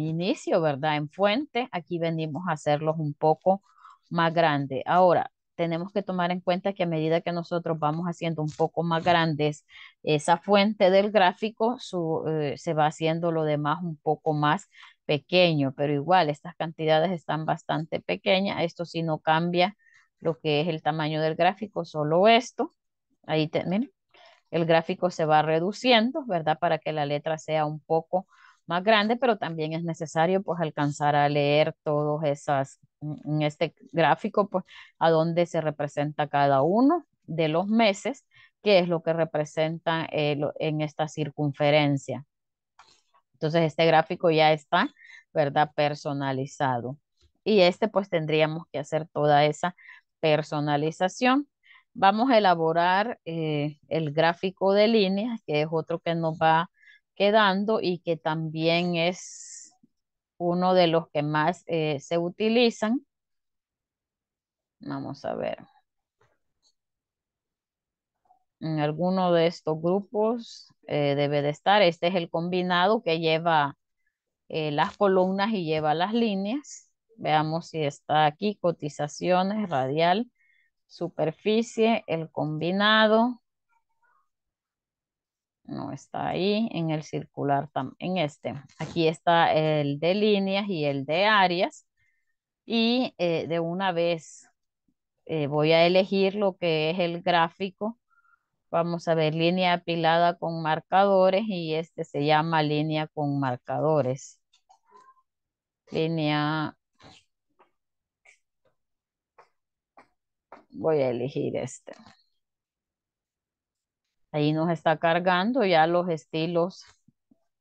inicio, ¿verdad? En fuente, aquí venimos a hacerlos un poco más grandes. Ahora, tenemos que tomar en cuenta que a medida que nosotros vamos haciendo un poco más grandes esa fuente del gráfico, eh, se va haciendo lo demás un poco más pequeño, pero igual estas cantidades están bastante pequeñas. Esto sí no cambia lo que es el tamaño del gráfico, solo esto. Ahí te, miren, el gráfico se va reduciendo, ¿verdad? Para que la letra sea un poco más grande, pero también es necesario pues alcanzar a leer todos esas, en este gráfico, pues a dónde se representa cada uno de los meses, que es lo que representa eh, en esta circunferencia. Entonces este gráfico ya está, ¿verdad? Personalizado. Y este pues tendríamos que hacer toda esa personalización Vamos a elaborar eh, el gráfico de líneas, que es otro que nos va quedando y que también es uno de los que más eh, se utilizan. Vamos a ver. En alguno de estos grupos eh, debe de estar. Este es el combinado que lleva las columnas y lleva las líneas. Veamos si está aquí, cotizaciones, radial superficie, el combinado. No está ahí, en el circular, en este. Aquí está el de líneas y el de áreas. Y eh, de una vez eh, voy a elegir lo que es el gráfico. Vamos a ver línea apilada con marcadores y este se llama línea con marcadores. Línea voy a elegir este. Ahí nos está cargando ya los estilos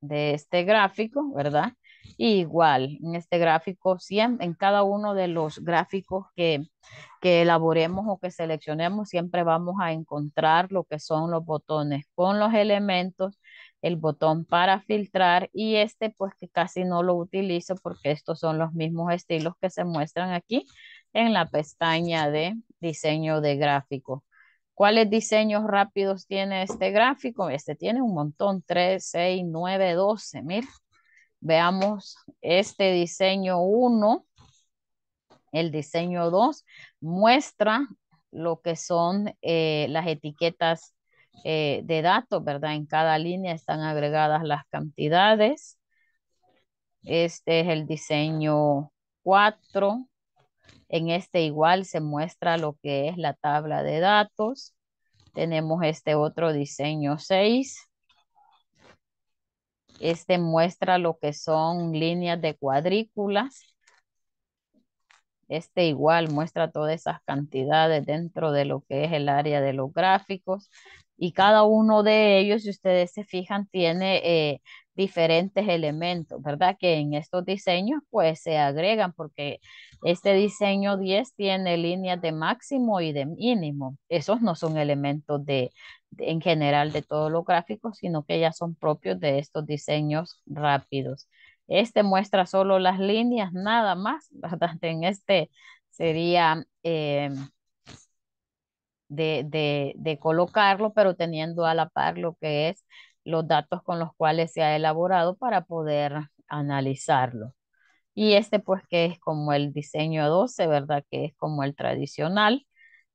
de este gráfico, ¿verdad? igual, en este gráfico, siempre, en cada uno de los gráficos que, que elaboremos o que seleccionemos, siempre vamos a encontrar lo que son los botones con los elementos, el botón para filtrar y este pues que casi no lo utilizo porque estos son los mismos estilos que se muestran aquí en la pestaña de diseño de gráfico. ¿Cuáles diseños rápidos tiene este gráfico? Este tiene un montón, 3, 6, 9, 12. Mira, veamos este diseño 1, el diseño 2, muestra lo que son eh, las etiquetas eh, de datos, ¿verdad? En cada línea están agregadas las cantidades. Este es el diseño 4. En este igual se muestra lo que es la tabla de datos. Tenemos este otro diseño 6. Este muestra lo que son líneas de cuadrículas. Este igual muestra todas esas cantidades dentro de lo que es el área de los gráficos. Y cada uno de ellos, si ustedes se fijan, tiene eh, diferentes elementos, ¿verdad? Que en estos diseños pues se agregan porque este diseño 10 tiene líneas de máximo y de mínimo. Esos no son elementos de, en general de todos los gráficos, sino que ya son propios de estos diseños rápidos. Este muestra solo las líneas, nada más, ¿verdad? En este sería... Eh, de, de, colocarlo, pero teniendo a la par lo que es los datos con los cuales se ha elaborado para poder analizarlo. Y este pues que es como el diseño 12, ¿verdad? Que es como el tradicional,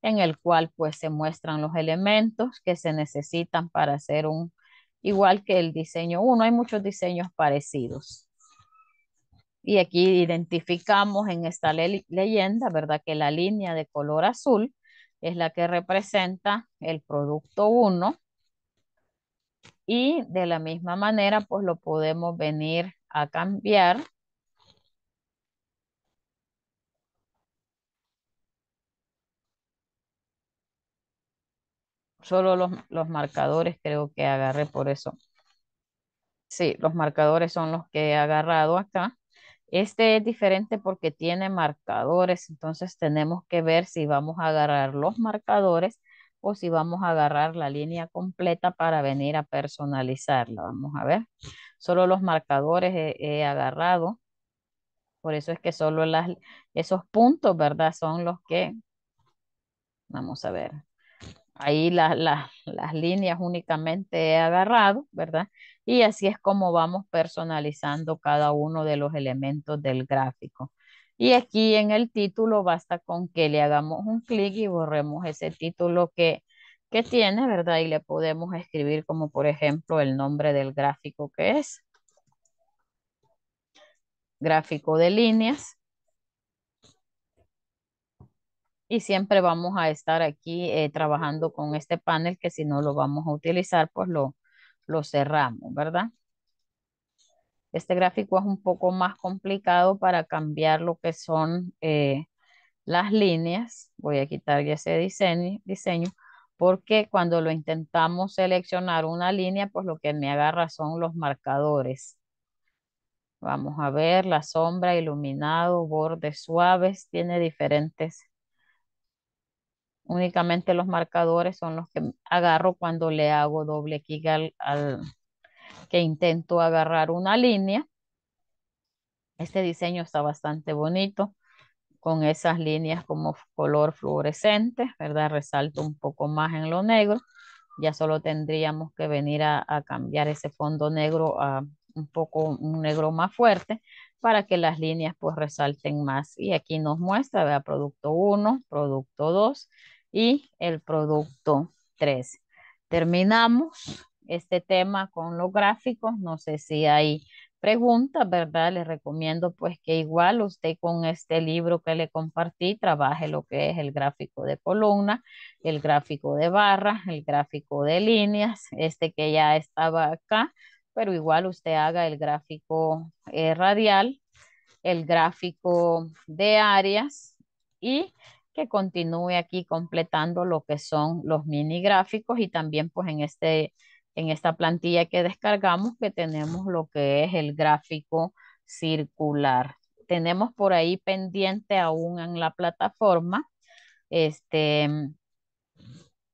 en el cual pues se muestran los elementos que se necesitan para hacer un, igual que el diseño 1, hay muchos diseños parecidos. Y aquí identificamos en esta leyenda, ¿verdad? Que la línea de color azul es la que representa el producto 1 y de la misma manera, pues lo podemos venir a cambiar. Solo los, marcadores creo que agarré por eso. Sí, los marcadores son los que he agarrado acá. Este es diferente porque tiene marcadores, entonces tenemos que ver si vamos a agarrar los marcadores o si vamos a agarrar la línea completa para venir a personalizarla. Vamos a ver. Solo los marcadores he, agarrado. Por eso es que solo esos puntos, ¿verdad? Son los que, vamos a ver, ahí las líneas únicamente he agarrado, ¿verdad? Y así es como vamos personalizando cada uno de los elementos del gráfico. Y aquí en el título basta con que le hagamos un clic y borremos ese título que, que tiene, ¿verdad? Y le podemos escribir como por ejemplo el nombre del gráfico que es. Gráfico de líneas. Y siempre vamos a estar aquí eh, trabajando con este panel que si no lo vamos a utilizar, pues lo, lo cerramos, ¿verdad? Este gráfico es un poco más complicado para cambiar lo que son eh, las líneas. Voy a quitar ya ese diseño, diseño porque cuando lo intentamos seleccionar una línea, pues lo que me agarra son los marcadores. Vamos a ver, la sombra, iluminado, bordes suaves, tiene diferentes. Únicamente los marcadores son los que agarro cuando le hago doble clic al, que intento agarrar una línea. Este diseño está bastante bonito con esas líneas como color fluorescente, ¿verdad? Resalto un poco más en lo negro. Ya solo tendríamos que venir a, cambiar ese fondo negro a un poco un negro más fuerte para que las líneas pues resalten más. Y aquí nos muestra, vea, Producto 1, producto 2 y el producto 3. Terminamos este tema con los gráficos. No sé si hay preguntas, ¿verdad? le recomiendo pues que igual usted con este libro que le compartí trabaje lo que es el gráfico de columna, el gráfico de barra, el gráfico de líneas, este que ya estaba acá, pero igual usted haga el gráfico eh, radial, el gráfico de áreas y que continúe aquí completando lo que son los mini gráficos y también pues en este en esta plantilla que descargamos que tenemos lo que es el gráfico circular. Tenemos por ahí pendiente aún en la plataforma este,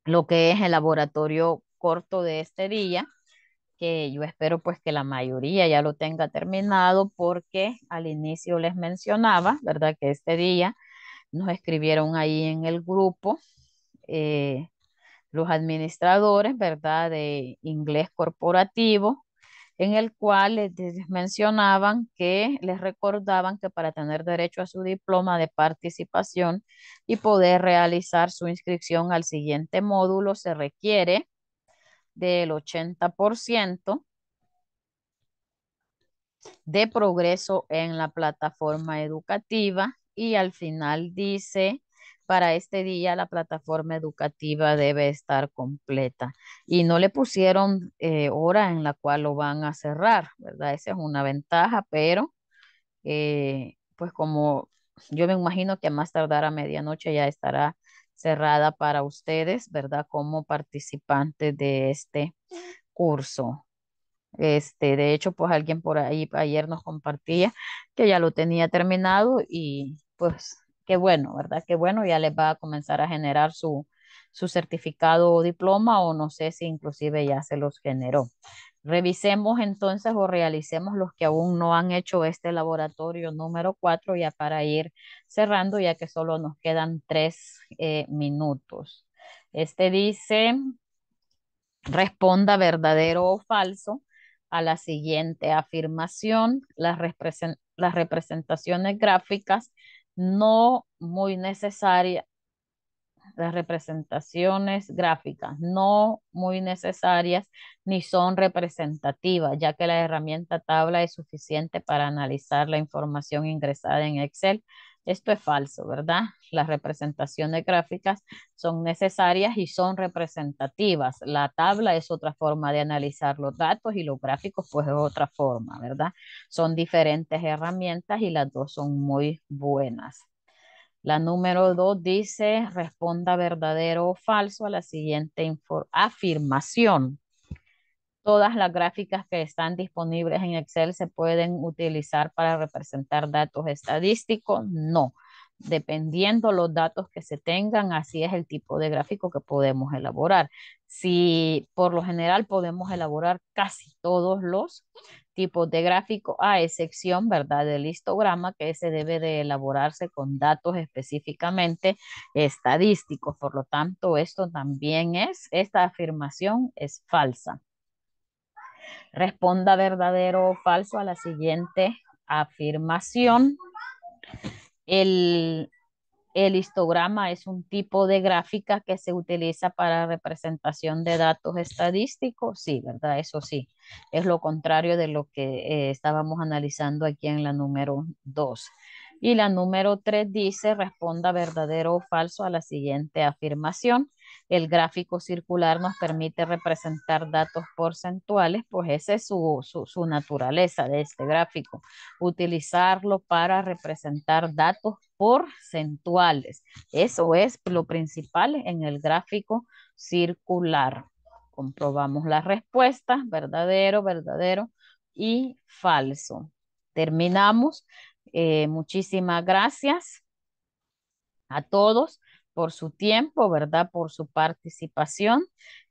lo que es el laboratorio corto de este día, que yo espero pues que la mayoría ya lo tenga terminado porque al inicio les mencionaba, ¿verdad? Que este día nos escribieron ahí en el grupo eh, los administradores, ¿verdad?, de inglés corporativo, en el cual les mencionaban que, les recordaban que para tener derecho a su diploma de participación y poder realizar su inscripción al siguiente módulo se requiere del 80% de progreso en la plataforma educativa y al final dice para este día la plataforma educativa debe estar completa. Y no le pusieron eh, hora en la cual lo van a cerrar, ¿verdad? Esa es una ventaja, pero eh, pues como yo me imagino que a más tardar a medianoche ya estará cerrada para ustedes, ¿verdad? Como participantes de este curso. Este, de hecho, pues alguien por ahí ayer nos compartía que ya lo tenía terminado y pues qué bueno, ¿verdad? Qué bueno, ya les va a comenzar a generar su, certificado o diploma o no sé si inclusive ya se los generó. Revisemos entonces o realicemos los que aún no han hecho este laboratorio número 4 ya para ir cerrando ya que solo nos quedan tres eh, minutos. Este dice, responda verdadero o falso a la siguiente afirmación. Las, las representaciones gráficas no muy necesaria las representaciones gráficas no muy necesarias ni son representativas, ya que la herramienta tabla es suficiente para analizar la información ingresada en Excel esto es falso, ¿verdad? Las representaciones gráficas son necesarias y son representativas. La tabla es otra forma de analizar los datos y los gráficos pues es otra forma, ¿verdad? Son diferentes herramientas y las dos son muy buenas. La número dos dice, responda verdadero o falso a la siguiente afirmación. Todas las gráficas que están disponibles en Excel se pueden utilizar para representar datos estadísticos. No, dependiendo los datos que se tengan, así es el tipo de gráfico que podemos elaborar. Si por lo general podemos elaborar casi todos los tipos de gráfico, a excepción, ¿verdad?, del histograma que ese debe de elaborarse con datos específicamente estadísticos. Por lo tanto, esto también es, esta afirmación es falsa. Responda verdadero o falso a la siguiente afirmación. El, histograma es un tipo de gráfica que se utiliza para representación de datos estadísticos. Sí, ¿verdad? Eso sí, es lo contrario de lo que eh, estábamos analizando aquí en la número 2. Y la número 3 dice, responda verdadero o falso a la siguiente afirmación. El gráfico circular nos permite representar datos porcentuales, pues esa es su, naturaleza de este gráfico. Utilizarlo para representar datos porcentuales. Eso es lo principal en el gráfico circular. Comprobamos la respuesta. verdadero, verdadero y falso. Terminamos eh, muchísimas gracias a todos por su tiempo, ¿verdad? Por su participación.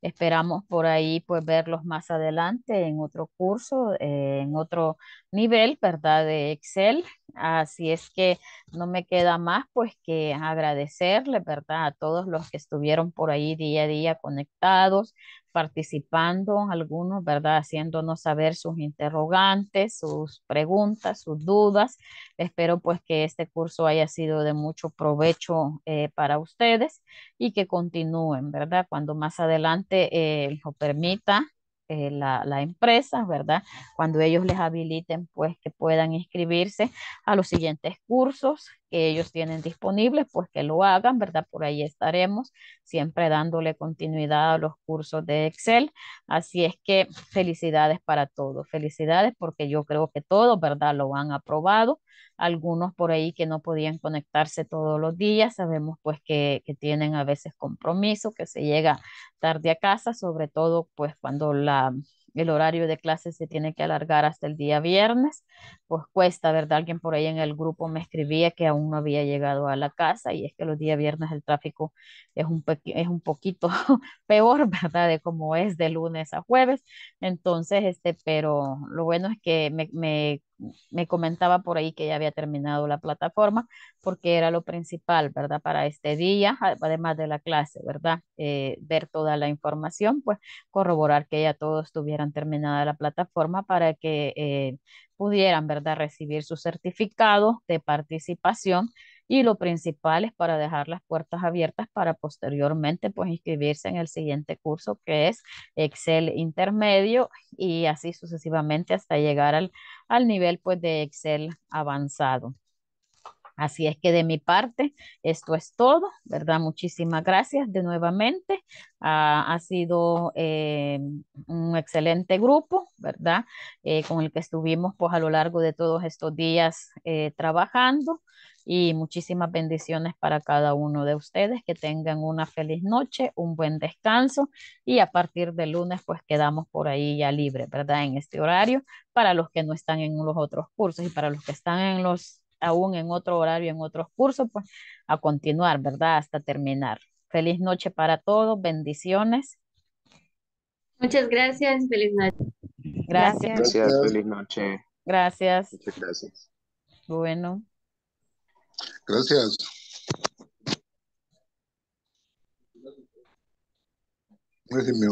Esperamos por ahí pues verlos más adelante en otro curso, eh, en otro nivel, ¿verdad? De Excel. Así es que no me queda más pues que agradecerle, ¿verdad? A todos los que estuvieron por ahí día a día conectados, participando, algunos, ¿verdad? Haciéndonos saber sus interrogantes, sus preguntas, sus dudas. Espero pues que este curso haya sido de mucho provecho eh, para ustedes y que continúen, ¿verdad? Cuando más adelante eh, o permita eh, la, la, empresa, ¿verdad? Cuando ellos les habiliten, pues que puedan inscribirse a los siguientes cursos ellos tienen disponibles, pues que lo hagan, ¿verdad? Por ahí estaremos siempre dándole continuidad a los cursos de Excel. Así es que felicidades para todos, felicidades porque yo creo que todos, ¿verdad? Lo han aprobado. Algunos por ahí que no podían conectarse todos los días, sabemos pues que, que tienen a veces compromiso, que se llega tarde a casa, sobre todo pues cuando la el horario de clases se tiene que alargar hasta el día viernes, pues cuesta, ¿verdad? Alguien por ahí en el grupo me escribía que aún no había llegado a la casa y es que los días viernes el tráfico es un, es un poquito peor, ¿verdad? De como es de lunes a jueves. Entonces, este, pero lo bueno es que me, me me comentaba por ahí que ya había terminado la plataforma porque era lo principal, ¿verdad? Para este día, además de la clase, ¿verdad? Eh, ver toda la información, pues corroborar que ya todos tuvieran terminada la plataforma para que eh, pudieran, ¿verdad? Recibir su certificado de participación y lo principal es para dejar las puertas abiertas para posteriormente pues inscribirse en el siguiente curso que es Excel intermedio y así sucesivamente hasta llegar al, al nivel pues de Excel avanzado. Así es que de mi parte, esto es todo, ¿verdad? Muchísimas gracias de nuevamente. Ah, ha sido eh, un excelente grupo, ¿verdad? Eh, con el que estuvimos pues, a lo largo de todos estos días eh, trabajando y muchísimas bendiciones para cada uno de ustedes. Que tengan una feliz noche, un buen descanso y a partir de lunes pues quedamos por ahí ya libre, ¿verdad? En este horario para los que no están en los otros cursos y para los que están en los aún en otro horario, en otros cursos, pues a continuar, ¿verdad? Hasta terminar. Feliz noche para todos, bendiciones. Muchas gracias, feliz noche. Gracias. Gracias, feliz noche. Gracias. Muchas gracias. Bueno. Gracias. Gracias,